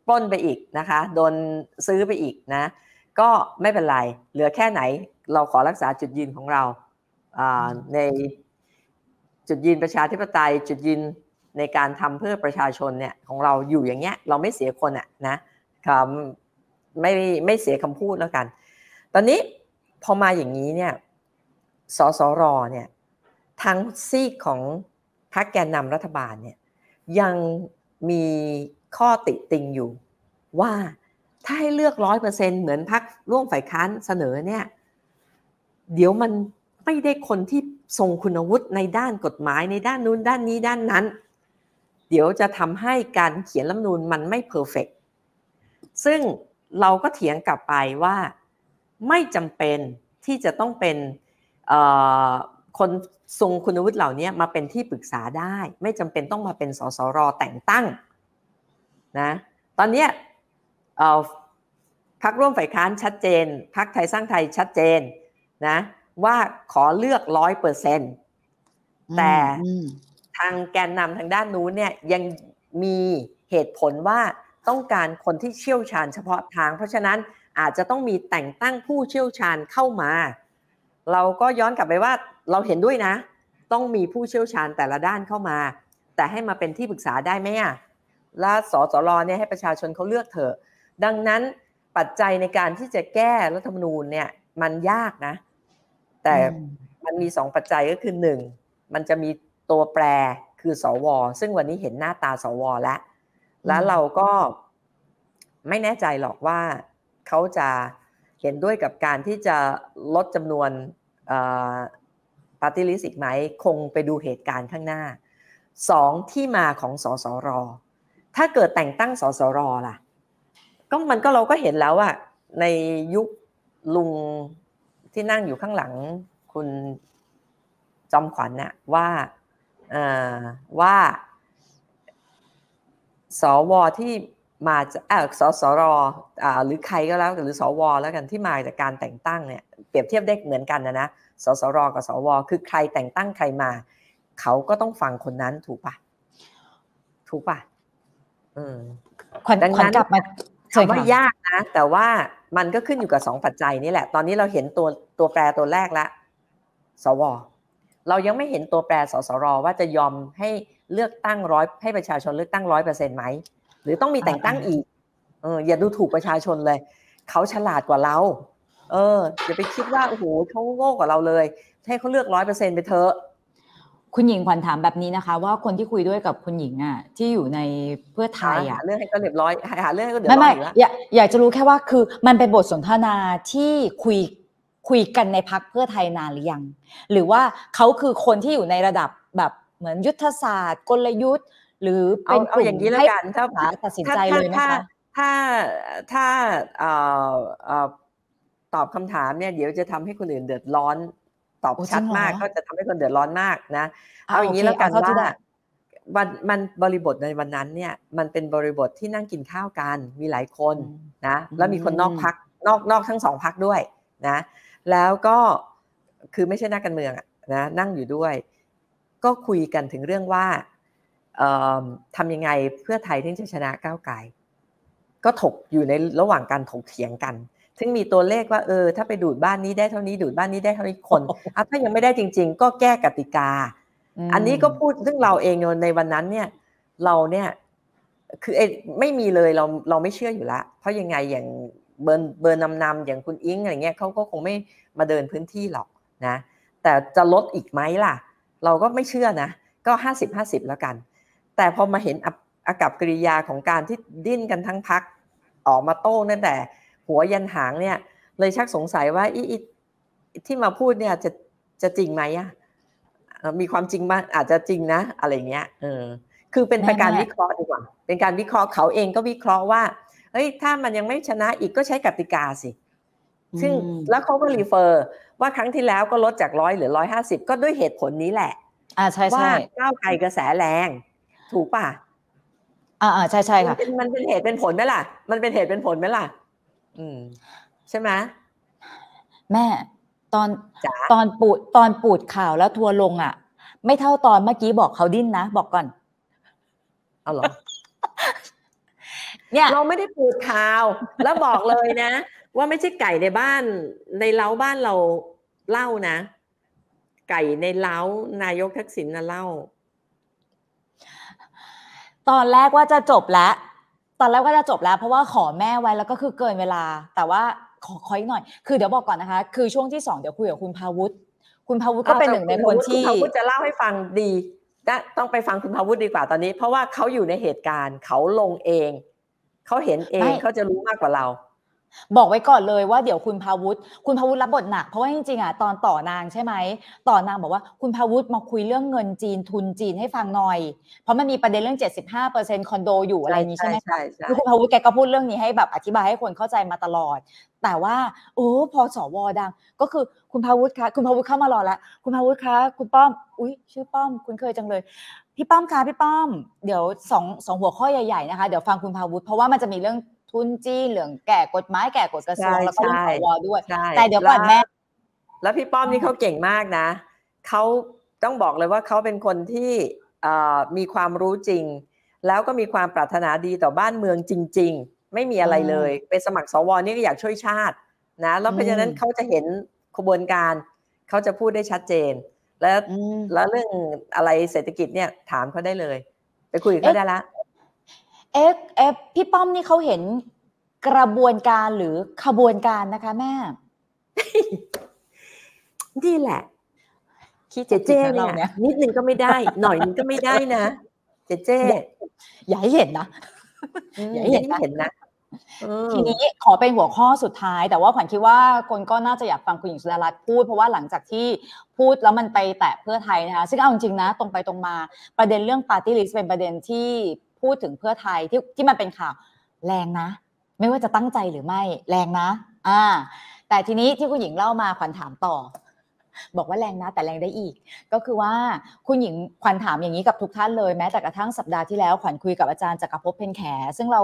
ปล้นไปอีกนะคะโดนซื้อไปอีกนะก็ไม่เป็นไร เหลือแค่ไหนเราขอรักษาจุดยืนของเราในจุดยืนประชาธิปไตยจุดยืนในการทำเพื่อประชาชนเนี่ยของเราอยู่อย่างเงี้ยเราไม่เสียคนอะนะไม่ไม่เสียคำพูดแล้วกัน ตอนนี้พอมาอย่างนี้เนี่ยสสรเนี่ยทั้งซีของพรรคแกนนำรัฐบาลเนี่ย ยังมีข้อติติงอยู่ว่าถ้าให้เลือกร้อยเปอร์เซ็นเหมือนพรรคร่วมฝ่ายค้านเสนอเนี่ย เดี๋ยวมันไม่ได้คนที่ ทรงคุณวุฒิในด้านกฎหมายในด้านนู้นด้านนี้ด้านนั้น เดี๋ยวจะทำให้การเขียนรัฐมนูลมันไม่เพอร์เฟกซึ่งเราก็เถียงกลับไปว่าไม่จำเป็นที่จะต้องเป็นคนทรงคุณวุฒิเหล่านี้มาเป็นที่ปรึกษาได้ ไม่จำเป็นต้องมาเป็นสสรแต่งตั้งนะ ตอนนี้พักร่วมฝ่ายค้านชัดเจน พักไทยสร้างไทยชัดเจนนะ ว่าขอเลือกร้อยเปอร์เซ็นต์แต่ทางแกนนำทางด้านนู้นเนี่ยยังมีเหตุผลว่าต้องการคนที่เชี่ยวชาญเฉพาะทาง เพราะฉะนั้นอาจจะต้องมีแต่งตั้งผู้เชี่ยวชาญเข้ามา เราก็ย้อนกลับไปว่าเราเห็นด้วยนะ ต้องมีผู้เชี่ยวชาญแต่ละด้านเข้ามา แต่ให้มาเป็นที่ปรึกษาได้ไหมอ่ะและสสรเนี่ยให้ประชาชนเขาเลือกเถอะ ดังนั้นปัจจัยในการที่จะแก้รัฐธรรมนูญเนี่ยมันยากนะ แต่มันมีสองปัจจัยก็คือหนึ่งมันจะมีตัวแปรคือ สวซึ่งวันนี้เห็นหน้าตาสวแล้วและเราก็ไม่แน่ใจหรอกว่าเขาจะเห็นด้วยกับการที่จะลดจำนวนปาร์ตี้ลิสิีกไหมคงไปดูเหตุการณ์ข้างหน้า สองที่มาของสสร ถ้าเกิดแต่งตั้งสสร ล่ะก็มันก็เราก็เห็นแล้วอะในยุคลุงที่นั่งอยู่ข้างหลังคุณจอมขวัญน่ะว่าว่าสวที่มาจาสสรหรือใครก็แล้วหรือสวแล้วกันที่มาจากการแต่งตั้งเนี่ยเปรียบเทียบได้เหมือนกันนะนะสสรกับสวคือใครแต่งตั้งใครมา เขาก็ต้องฟังคนนั้นถูกปะถูกปะอังนั้นกลับมาคำว่ายากนะ แต่ว่ามันก็ขึ้นอยู่กับสองปัจจัยนี่แหละ ตอนนี้เราเห็นตัวตัวแปรตัวแรกแล้วสวเรายังไม่เห็นตัวแปรสสรว่าจะยอมให้เลือกตั้งร้อยให้ประชาชนเลือกตั้งร้อยเปอร์เซ็นต์ไหมหรือต้องมีแต่งตั้งอีกเอออย่าดูถูกประชาชนเลยเขาฉลาดกว่าเรา เอออย่าไปคิดว่าโอ้โหเขาโง่กว่าเราเลยให้เขาเลือกร้อยเปอร์เซ็นต์ไปเถอะคุณหญิงขวัญถามแบบนี้นะคะ ว่าคนที่คุยด้วยกับคุณหญิงอ่ะ ที่อยู่ในเพื่อไทยอ่ะเรื่องให้ก็เรียบร้อยหาเรื่องให้ก็เดือดร้อนไม่ไม่อยากอยากจะรู้แค่ว่าคือมันเป็นบทสนทนาที่คุยคุยกันในพักเพื่อไทยนานหรือยัง หรือว่าเขาคือคนที่อยู่ในระดับแบบเหมือนยุทธศาสตร์ กลยุทธ์ หรือเป็นกลุ่มให้้ตัดสินใจเลยนะคะ ถ้าถ้าถาตอบคำถามเนี่ยเดี๋ยวจะทำให้คนอื่นเดือดร้อน ตอบชัดมากก็จะทำให้คนเดือดร้อนมากนะ เอาอย่างนี้แล้วกันว่ามันมันบริบทในวันนั้นเนี่ยมันเป็นบริบทที่นั่งกินข้าวกันมีหลายคนนะแล้วมีคนนอกพักนอกนอกทั้งสองพักด้วยนะแล้วก็คือไม่ใช่นักการเมืองนะนั่งอยู่ด้วยก็คุยกันถึงเรื่องว่าทำยังไงเพื่อไทยที่จะชนะก้าวไกลก็ถกอยู่ในระหว่างการถกเถียงกัน ซึ่งมีตัวเลขว่าเออถ้าไปดูดบ้านนี้ได้เท่านี้ดูดบ้านนี้ได้เท่านี้คน ถ้ายังไม่ได้จริง ๆ ก็แก้กติกา อันนี้ก็พูดซึ่งเราเองในวันนั้นเนี่ย เราเนี่ยคือไม่มีเลยเราเราไม่เชื่ออยู่ละ เพราะยังไงอย่างเบอร์เบอร์นำนำอย่างคุณอิงอะไรเงี้ยเขาก็คงไม่มาเดินพื้นที่หรอกนะ แต่จะลดอีกไหมล่ะเราก็ไม่เชื่อนะก็หห้้าสิบาสิบแล้วกัน แต่พอมาเห็นอากับกริยาของการที่ดิ้นกันทั้งพักออกมาโต้นั่นแต่หัวยันหางเนี่ย เลยชักสงสัยว่าอีที่มาพูดเนี่ยจะจะจริงไหมอ่ะมีความจริงบ้างอาจจะจริงนะ อะไรเงี้ยเออคือเป็นปการวิเคราะห์ดีกว่าเป็นการวิเคราะห์เขาเองก็วิเคราะห์ว่าเฮ้ยถ้ามันยังไม่ชนะอีกก็ใช้กติกาสิซึ่งแล้วเขาก็รีเฟอร์ ว่าครั้งที่แล้วก็ลดจากร้อยเหลือร้อยห้าสิบก็ด้วยเหตุผลนี้แหละ อ่า ใช่ใช่ว่าก้าวไกลกระแสแรง ถูกป่ะอ่าอ่าใช่ใช่ค่ะ มันเป็นเหตุเป็นผลไหมล่ะ มันเป็นเหตุเป็นผลไหมล่ะ อืม ใช่ไหมแม่ตอนตอนปูดตอนปูดข่าวแล้วทัวลงอ่ะไม่เท่าตอนเมื่อกี้บอกเขาดิ้นนะ บอกก่อนเอาหรอเนี่ยเราไม่ได้ปูดข่าว แล้วบอกเลยนะว่าไม่ใช่ไก่ในบ้านในเล้าบ้านเราเล่านะ ไก่ในเล้านายกทักษิณน่ะเล่า ตอนแรกว่าจะจบแล้ว ตอนแรกว่าจะจบแล้ว เพราะว่าขอแม่ไว้แล้วก็คือเกินเวลา แต่ว่าขอคอยหน่อย คือเดี๋ยวบอกก่อนนะคะ คือช่วงที่สองเดี๋ยวคุยกับคุณพาวุฒิคุณพาวุฒิก็เป็นหนึ่งในคนที่คุณพาวุฒิจะเล่าให้ฟังดีต้องไปฟังคุณพาวุฒิดีกว่าตอนนี้เพราะว่าเขาอยู่ในเหตุการณ์เขาลงเองเขาเห็นเองเขาจะรู้มากกว่าเราบอกไว้ก่อนเลยว่า เดี๋ยวคุณพาวุฒิคุณพาวุฒิรับบทหนักเพราะว่าจริงๆอ่ะตอนต่อนางใช่ไหมต่อนางบอกว่าคุณพาวุฒิมาคุยเรื่องเงินจีน ทุนจีนให้ฟังหน่อย เพราะมันมีประเด็นเรื่อง75%คอนโดอยู่อะไรนี้ใช่ไหมคะคือคุณพาวุฒิแกก็พูดเรื่องนี้ให้แบบอธิบายให้คนเข้าใจมาตลอด แต่ว่าโอ้พอสวดัง ก็คือคุณพาวุฒิคะคุณพาวุฒิเข้ามารอแล้วคุณพาวุฒิคะ คุณป้อมอุ้ยชื่อป้อม คุณเคยจังเลยพี่ป้อมคะพี่ป้อม เดี๋ยวสองสองหัวข้อใหญ่ๆนะคะเดี๋ยวฟังคุณพาวุฒิเพราะว่ามันจะมีเรื่องทุนจีนเหลืองแก่กฎหมายแก่กฎกระทรวงแล้วก็รุ่นสวด้วยแต่เดี๋ยวก่อนแม่ แล้วพี่ป้อมนี่เขาเก่งมากนะเขาต้องบอกเลยว่าเขาเป็นคนที่มีความรู้จริง แล้วก็มีความปรารถนาดีต่อบ้านเมืองจริง ๆ ไม่มีอะไรเลยไปสมัครสวนี่ก็อยากช่วยชาติ นะแล้วเพราะฉะนั้นเขาจะเห็นขบวนการเขาจะพูดได้ชัดเจน แล้วแล้วเรื่องอะไรเศรษฐกิจเนี่ยถามเขาได้เลยไปคุยกับเขาได้ละเอฟเอฟพี่ป้อมนี่เขาเห็นกระบวนการหรือขบวนการนะคะ แม่ดีแหละคิดเจ๊เจ๊เนี่ยนิดนึงก็ไม่ได้หน่อยนึงก็ไม่ได้นะ เจ๊เจ๊อย่าให้เห็นนะอย่าให้เห็นนะนะทีนี้ขอเป็นหัวข้อสุดท้าย แต่ว่าขวัญคิดว่าคนก็น่าจะอยากฟังคุณหญิงสุดารัตน์พูดเพราะว่าหลังจากที่พูดแล้วมันไปแตะเพื่อไทยนะคะซึ่งเอาจริงนะ ตรงไปตรงมาประเด็นเรื่องปาร์ตี้ลิสเป็นประเด็นที่พูดถึงเพื่อไทยที่ที่มันเป็นข่าว แรงนะ ไม่ว่าจะตั้งใจหรือไม่ แรงนะ อ่า แต่ทีนี้ที่คุณหญิงเล่ามาขวัญถามต่อ บอกว่าแรงนะ แต่แรงได้อีก ก็คือว่าคุณหญิงขวัญถามอย่างนี้กับทุกท่านเลยแม้แต่กระทั่งสัปดาห์ที่แล้วขวัญคุยกับอาจารย์จักรภพเพนแขซึ่งเรา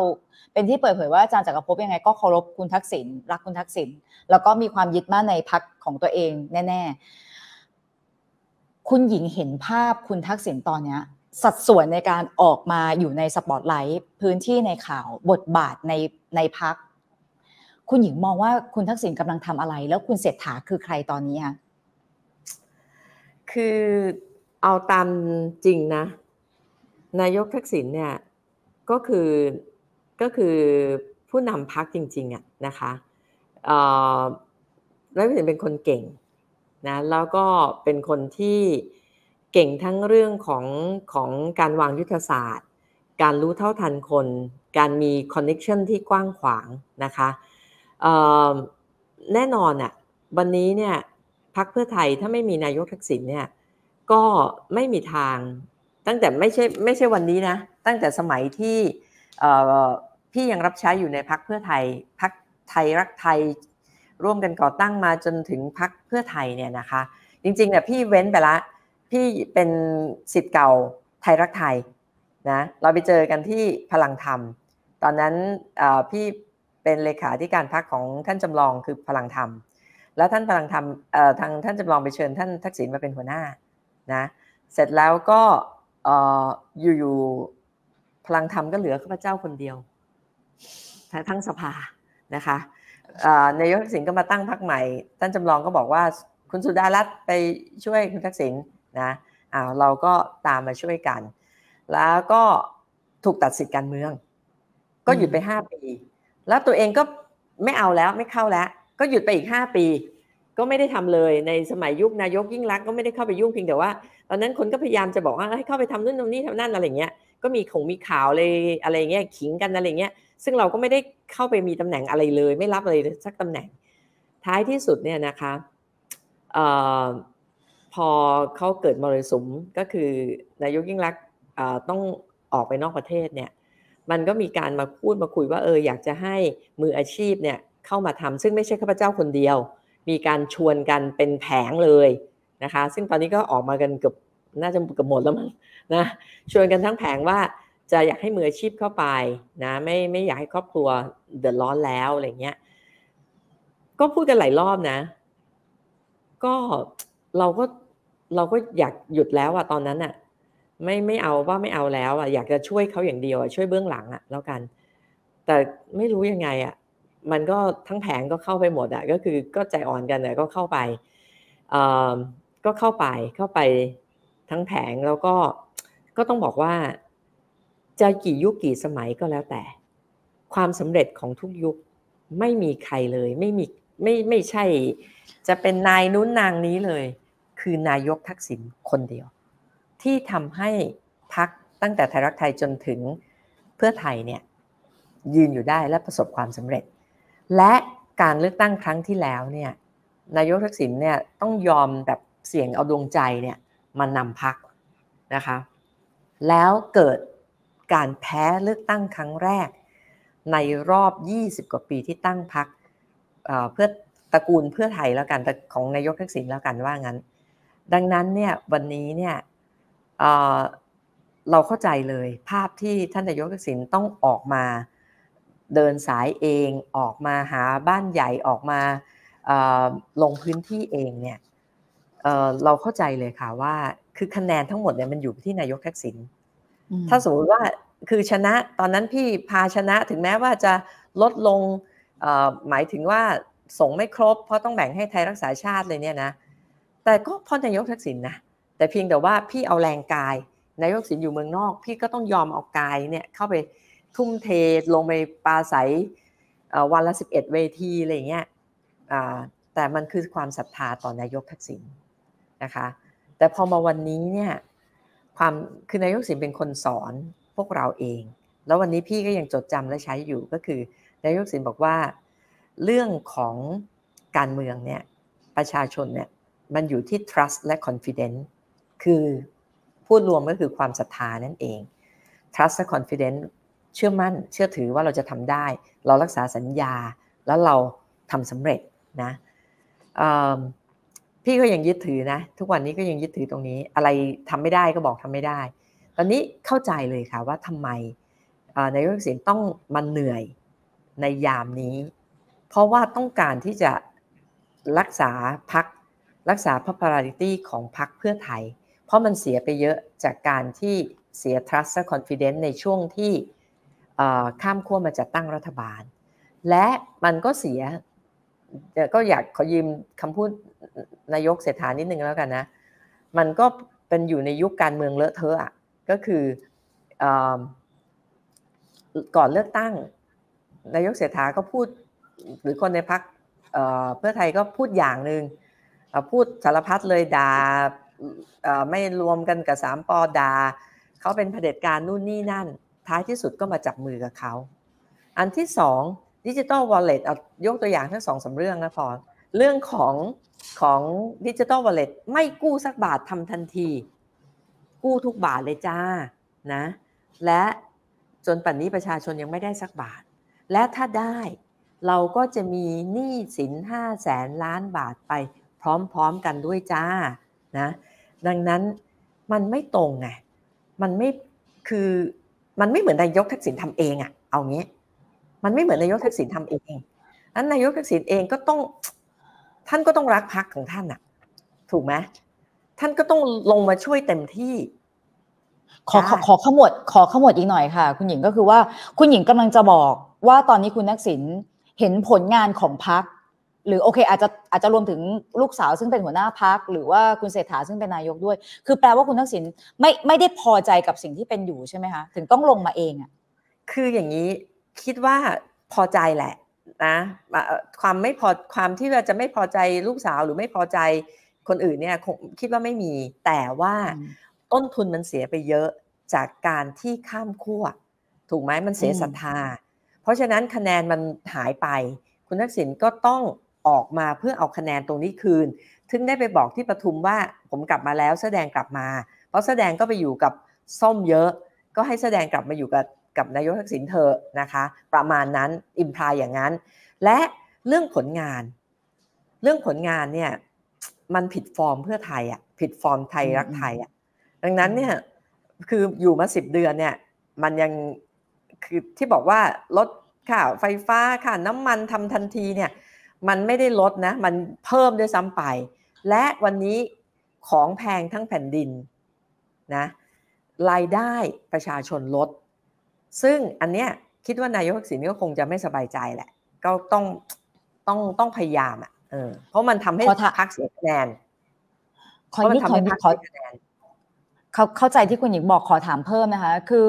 เป็นที่เปิดเผยว่าอาจารย์จักรภพยังไง ก็เคารพคุณทักษิณรักคุณทักษิณแล้วก็มีความยึดมั่นในพักของตัวเอง แน่ๆคุณหญิงเห็นภาพคุณทักษิณตอนเนี้ยสัดส่วนในการออกมาอยู่ในสปอตไลท์พื้นที่ในข่าวบทบาทในในพักคุณหญิงมองว่าคุณทักษิณกำลังทำอะไร แล้วคุณเศรษฐาคือใครตอนนี้คะคือเอาตามจริงนะนายกทักษิณเนี่ยก็คือก็คือผู้นำพักจริงๆอะนะคะนายกทักษิณเป็นคนเก่งนะแล้วก็เป็นคนที่เก่งทั้งเรื่องของของการวางยุทธศาสตร์ การรู้เท่าทันคน การมีคอนเน็ชันที่กว้างขวางนะคะแน่นอนอะ่ะวันนี้เนี่ยพักเพื่อไทยถ้าไม่มีนายกทักษิณเนี่ยก็ไม่มีทางตั้งแต่ไม่ใช่ไม่ใช่วันนี้นะตั้งแต่สมัยที่พี่ยังรับใช้อยู่ในพักเพื่อไทยพักไทยรักไทยร่วมกันก่อตั้งมาจนถึงพักเพื่อไทยเนี่ยนะคะจริงๆเนี่ยพี่เว้นไปละพี่เป็นสิทธิ์เก่าไทยรักไทยนะ เราไปเจอกันที่พลังธรรม ตอนนั้นพี่เป็นเลขาธิการพักของท่านจำลองคือพลังธรรม แล้วท่านพลังธรรมทางท่านจำลองไปเชิญท่านทักษิณมาเป็นหัวหน้านะ เสร็จแล้วก็อยู่ๆพลังธรรมก็เหลือข้าพเจ้าคนเดียวทั้งสภานะคะนายกทักษิณก็มาตั้งพักใหม่ ท่านจำลองก็บอกว่าคุณสุดารัตน์ไปช่วยคุณทักษิณนะอ่าเราก็ตามมาช่วยกัน แล้วก็ถูกตัดสิทธิ์การเมือง ก็หยุดไปห้าปี แล้วตัวเองก็ไม่เอาแล้วไม่เข้าแล้ว ก็หยุดไปอีกห้าปี ก็ไม่ได้ทำเลยในสมัยยุคนายกยิ่งรักก็ไม่ได้เข้าไปยุ่งเพียงแต่ว่าตอนนั้นคนก็พยายามจะบอกว่าให้เข้าไปทำนู่นทำนี่ทำนั่นอะไรเงี้ย ก็มีของมีข่าวเลยอะไรเงี้ยขิงกันอะไรเงี้ย ซึ่งเราก็ไม่ได้เข้าไปมีตำแหน่งอะไรเลย ไม่รับอะไรสักตำแหน่ง ท้ายที่สุดเนี่ยนะคะพอเขาเกิดมรสุมก็คือนายกยิ่งรักต้องออกไปนอกประเทศเนี่ยมันก็มีการมาพูดมาคุยว่าเอออยากจะให้มืออาชีพเนี่ยเข้ามาทำ ซึ่งไม่ใช่ข้าพเจ้าคนเดียว มีการชวนกันเป็นแผงเลยนะคะซึ่งตอนนี้ก็ออกมากันเกือบน่าจะเกือบหมดแล้วมั้งนะชวนกันทั้งแผงว่าจะอยากให้มืออาชีพเข้าไปนะไม่ไม่อยากให้ครอบครัวเดือดร้อนแล้วอะไรเงี้ยก็พูดกันหลายรอบนะ ก็เราก็เราก็อยากหยุดแล้วอะตอนนั้นอะไม่ไม่เอาว่าไม่เอาแล้วอะอยากจะช่วยเขาอย่างเดียวอะช่วยเบื้องหลังอะแล้วกัน แต่ไม่รู้ยังไงอะมันก็ทั้งแผงก็เข้าไปหมดอะก็คือก็ใจอ่อนกันเลยก็เข้าไปเอ่อก็เข้าไปเข้าไปทั้งแผงแล้วก็ก็ต้องบอกว่า จะกี่ยุคกี่สมัยก็แล้วแต่ ความสำเร็จของทุกยุคไม่มีใครเลย ไม่มีไม่ไม่ใช่ จะเป็นนายนู้นนางนี้เลยคือนายกทักษิณคนเดียว ที่ทำให้พักตั้งแต่ไทยรักไทยจนถึงเพื่อไทยเนี่ยยืนอยู่ได้และประสบความสำเร็จ และการเลือกตั้งครั้งที่แล้วเนี่ยนายกทักษิณเนี่ยต้องยอมแบบเสี่ยงเอาดวงใจเนี่ยมานำพักนะคะแล้วเกิดการแพ้เลือกตั้งครั้งแรกในรอบ 20 กว่าปีที่ตั้งพักเพื่อตระกูลเพื่อไทยแล้วกันของนายกทักษิณแล้วกันว่างั้นดังนั้นเนี่ยวันนี้เนี่ยเราเข้าใจเลยภาพที่ท่านนายกทักษิณต้องออกมาเดินสายเองออกมาหาบ้านใหญ่ออกมาลงพื้นที่เองเนี่ยเเราเข้าใจเลยค่ะว่าคือคะแนนทั้งหมดเนี่ยมันอยู่ที่นายกทักษิณถ้าสมมติว่าคือชนะ ตอนนั้นพี่พาชนะถึงแม้ว่าจะลดลงหมายถึงว่าส่งไม่ครบ เพราะต้องแบ่งให้ไทยรักษาชาติเลยเนี่ยนะแต่ก็พ่อนายกทักษิณนนะ แต่เพียงแต่ว่าพี่เอาแรงกาย นายกสินอยู่เมืองนอก พี่ก็ต้องยอมเอากายเนี่ยเข้าไปทุ่มเทลงไปปาศัยวันละ 11 เวทีอะไรเงี้ยแต่มันคือความศรัทธาต่อนายกทักษิณนะคะ แต่พอมาวันนี้เนี่ยความคือนายกสินเป็นคนสอนพวกเราเอง แล้ววันนี้พี่ก็ยังจดจำและใช้อยู่ก็คือนายกสินบอกว่า เรื่องของการเมืองเนี่ยประชาชนเนี่ยมันอยู่ที่ trust และ confidence คือพูดรวมก็คือความศรัทธานั่นเอง trust และ confidence เชื่อมั่นเชื่อถือว่าเราจะทำได้ เรารักษาสัญญา แล้วเราทำสำเร็จนะ พี่ก็ยังยึดถือนะ ทุกวันนี้ก็ยังยึดถือตรงนี้ อะไรทำไม่ได้ก็บอกทำไม่ได้ ตอนนี้เข้าใจเลยค่ะว่าทำไมนายกเสียงต้องมาเหนื่อยในยามนี้ เพราะว่าต้องการที่จะรักษาพักรักษาพาราลิ r ี้ของพรรคเพื่อไทย เพราะมันเสียไปเยอะจากการที่เสีย trust และ confidence ในช่วงที่ข้ามขั้วมาจัดตั้งรัฐบาล และมันก็เสียก็อยากขอยืมคำพูด นายกเศรษฐานิดนึงแล้วกันนะ มันก็เป็นอยู่ในยุคการเมืองเลอะเทอะก็คืออก่อนเลือกตั้งนายกเศรษฐาก็พูด หรือคนในพักเพื่อไทยก็พูดอย่างหนึ่งพูดสารพัดเลยด่าไม่รวมกันกับสามปอดา เขาเป็นเผด็จการนู่นนี่นั่น ท้ายที่สุดก็มาจับมือกับเขาอันที่สองดิจิตอลวอลเล็ตยกตัวอย่างทั้งสองสาเรื่องนะฟอรเรื่องของของดิจิตอลวอลเล็ตไม่กู้สักบาททำทันที กู้ทุกบาทเลยจ้านะและจนปัจนนี้ประชาชนยังไม่ได้สักบาท และถ้าได้เราก็จะมีหนี้สิน5แสนล้านบาทไปพร้อมๆกันด้วยจ้า นะ ดังนั้น มันไม่ตรงไง มันไม่ คือ มันไม่เหมือนนายกทักษิณทำเองอะเอางี้ มันไม่เหมือนนายกทักษิณทำเองนั้นนายกทักษิณเองก็ต้อง ท่านก็ต้องรักพักของท่านอะถูกไหมท่านก็ต้องลงมาช่วยเต็มที่ ขอขอขอขมวดขอขมวดอีกหน่อยค่ะ คุณหญิงก็คือว่า คุณหญิงกำลังจะบอกว่าตอนนี้คุณนักสินเห็นผลงานของพักหรือโอเคอาจจะอาจจะรวมถึงลูกสาว ซึ่งเป็นหัวหน้าพักหรือว่าคุณเศรษฐาซึ่งเป็นนายกด้วย คือแปลว่าคุณทักษิณไม่ไม่ได้พอใจกับสิ่งที่เป็นอยู่ใช่ไหมคะถึงต้องลงมาเองอ่ะคืออย่างนี้คิดว่าพอใจแหละนะ ความไม่พอความที่เราจะไม่พอใจลูกสาว หรือไม่พอใจคนอื่นเนี่ยคคิดว่าไม่มี แต่ว่า ต้นทุนมันเสียไปเยอะจากการที่ข้ามขั้วถูกไหมมันเสียศรัทธาเพราะฉะนั้นคะแนนมันหายไป คุณทักษิณก็ต้องออกมาเพื่อเอาคะแนนตรงนี้คืนถึงได้ไปบอกที่ปทุมว่าผมกลับมาแล้วแสดงกลับมา เพราะแสดงก็ไปอยู่กับส้มเยอะ ก็ให้แสดงกลับมาอยู่กับกับนายกทักษิณเธอนะคะ ประมาณนั้นอิมพลายอย่างนั้น และเรื่องผลงาน เรื่องผลงานเนี่ยมันผิดฟอร์มเพื่อไทยอ่ะ ผิดฟอร์มไทยรักไทยอ่ะ ดังนั้นเนี่ย คืออยู่มาสิบเดือนเนี่ย มันยัง คือที่บอกว่าลดค่าไฟฟ้าค่าน้ำมันทำทันทีเนี่ยมันไม่ได้ลดนะมันเพิ่มด้วยซ้ำไป และวันนี้ของแพงทั้งแผ่นดินนะรายได้ประชาชนลด ซึ่งอันเนี้ยคิดว่านายกสินก็คงจะไม่สบายใจแหละก็ต้องต้องต้องพยายามอ่ะเออเพราะมันทำให้พักเสียคะแนนขอนิดขอนิดขอเขาเข้าใจที่คุณหญิงบอกขอถามเพิ่มนะคะคือ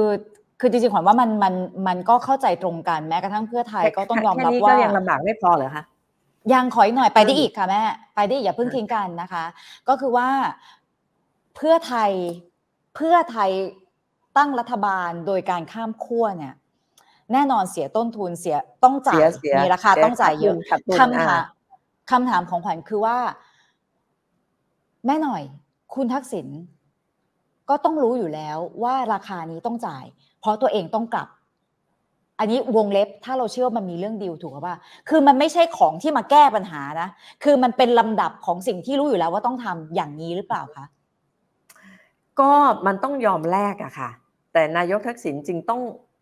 คือจริงๆขวัญว่ามันมันมันก็เข้าใจตรงกันแม้กระทั่งเพื่อไทยก็ต้องยอมรับว่าแค่นี้ก็ยังลำบากไม่พอเหรอคะยังขออีกหน่อยไปได้อีกค่ะแม่ไปได้อย่าเพิ่งทิ้งกันนะคะ ก็คือว่าเพื่อไทยเพื่อไทยตั้งรัฐบาลโดยการข้ามขั้วเนี่ย แน่นอนเสียต้นทุนเสียต้องจ่ายมีราคาต้องจ่ายเยอะคำถามคำถามของขวัญคือว่า แม่หน่อยคุณทักษิณก็ต้องรู้อยู่แล้วว่าราคานี้ต้องจ่าย เพราะตัวเองต้องกลับอันนี้วงเล็บถ้าเราเชื่อมันมีเรื่องดีลถูกป่ะ คือมันไม่ใช่ของที่มาแก้ปัญหานะ คือมันเป็นลำดับของสิ่งที่รู้อยู่แล้วว่าต้องทำอย่างนี้หรือเปล่าคะ ก็มันต้องยอมแลกอะค่ะ แต่นายกทักษิณจึงต้อง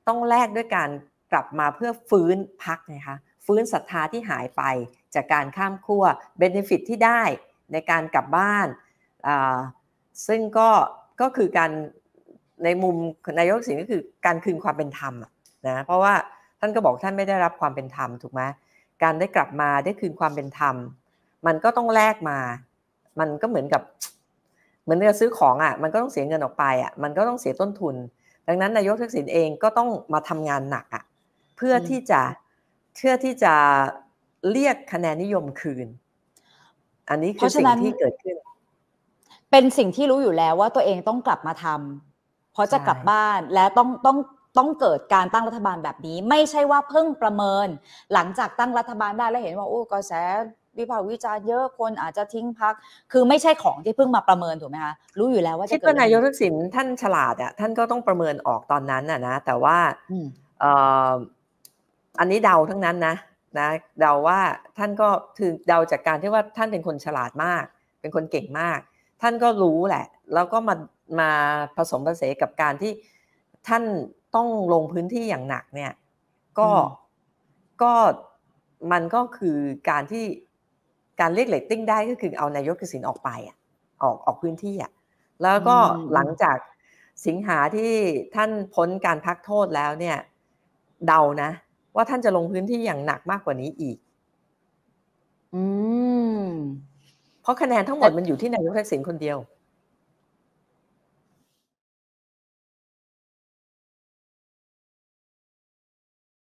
ต้องแลกด้วยการกลับมาเพื่อฟื้นพักนะคะฟื้นศรัทธาที่หายไป จากการข้ามขั้วเบนฟิตที่ได้ในการกลับบ้านซึ่งก็ก็คือการในมุมนายกทักษิณก็คือการคืนความเป็นธรรมอะนะเพราะว่าท่านก็บอกท่านไม่ได้รับความเป็นธรรมถูกไหมการได้กลับมาได้คืนความเป็นธรรม มันก็ต้องแลกมา มันก็เหมือนกับ เหมือนกับซื้อของอะ่ะมันก็ต้องเสียเงินออกไปอะ่ะมันก็ต้องเสียต้นทุน ดังนั้นนายกทักษิณเองก็ต้องมาทำงานหนักอะ่ะ เพื่อที่จะเพื่อที่จะเรียกคะแนนนิยมคืน อันนี้คือสิ่งที่เกิดขึ้น เป็นสิ่งที่รู้อยู่แล้วว่าตัวเองต้องกลับมาทำ เพราะจะกลับบ้านและต้องต้องต้องเกิดการตั้งรัฐบาลแบบนี้ไม่ใช่ว่าเพิ่งประเมิน หลังจากตั้งรัฐบาลได้แล้วเห็นว่าโอ้กระแสวิพากษ์วิจารณ์เยอะคนอาจจะทิ้งพัก คือไม่ใช่ของที่เพิ่งมาประเมินถูกไหมคะรู้อยู่แล้วว่าจะเกิดคิดว่านายกทักษิณท่านฉลาดอ่ะท่านก็ต้องประเมินออกตอนนั้นอ่ะนะ แต่ว่าอันนี้เดาทั้งนั้นนะนะเดาว่าท่านก็ถือเดาจากการที่ว่าท่านเป็นคนฉลาดมาก เป็นคนเก่งมาก ท่านก็รู้แหละ แล้วก็มามาผสมผสานกับการที่ท่านต้องลงพื้นที่อย่างหนักเนี่ยก็ก็มันก็คือการที่การเรียกเลตติ้งได้ก็คือเอานายกกสินออกไปอ่ะออกออกพื้นที่อ่ะแล้วก็หลังจากสิงหาที่ท่านพ้นการพักโทษแล้วเนี่ย เดานะ ว่าท่านจะลงพื้นที่อย่างหนักมากกว่านี้อีกอืมเพราะคะแนนทั้งหมดมันอยู่ที่นายกทักษิณคนเดียว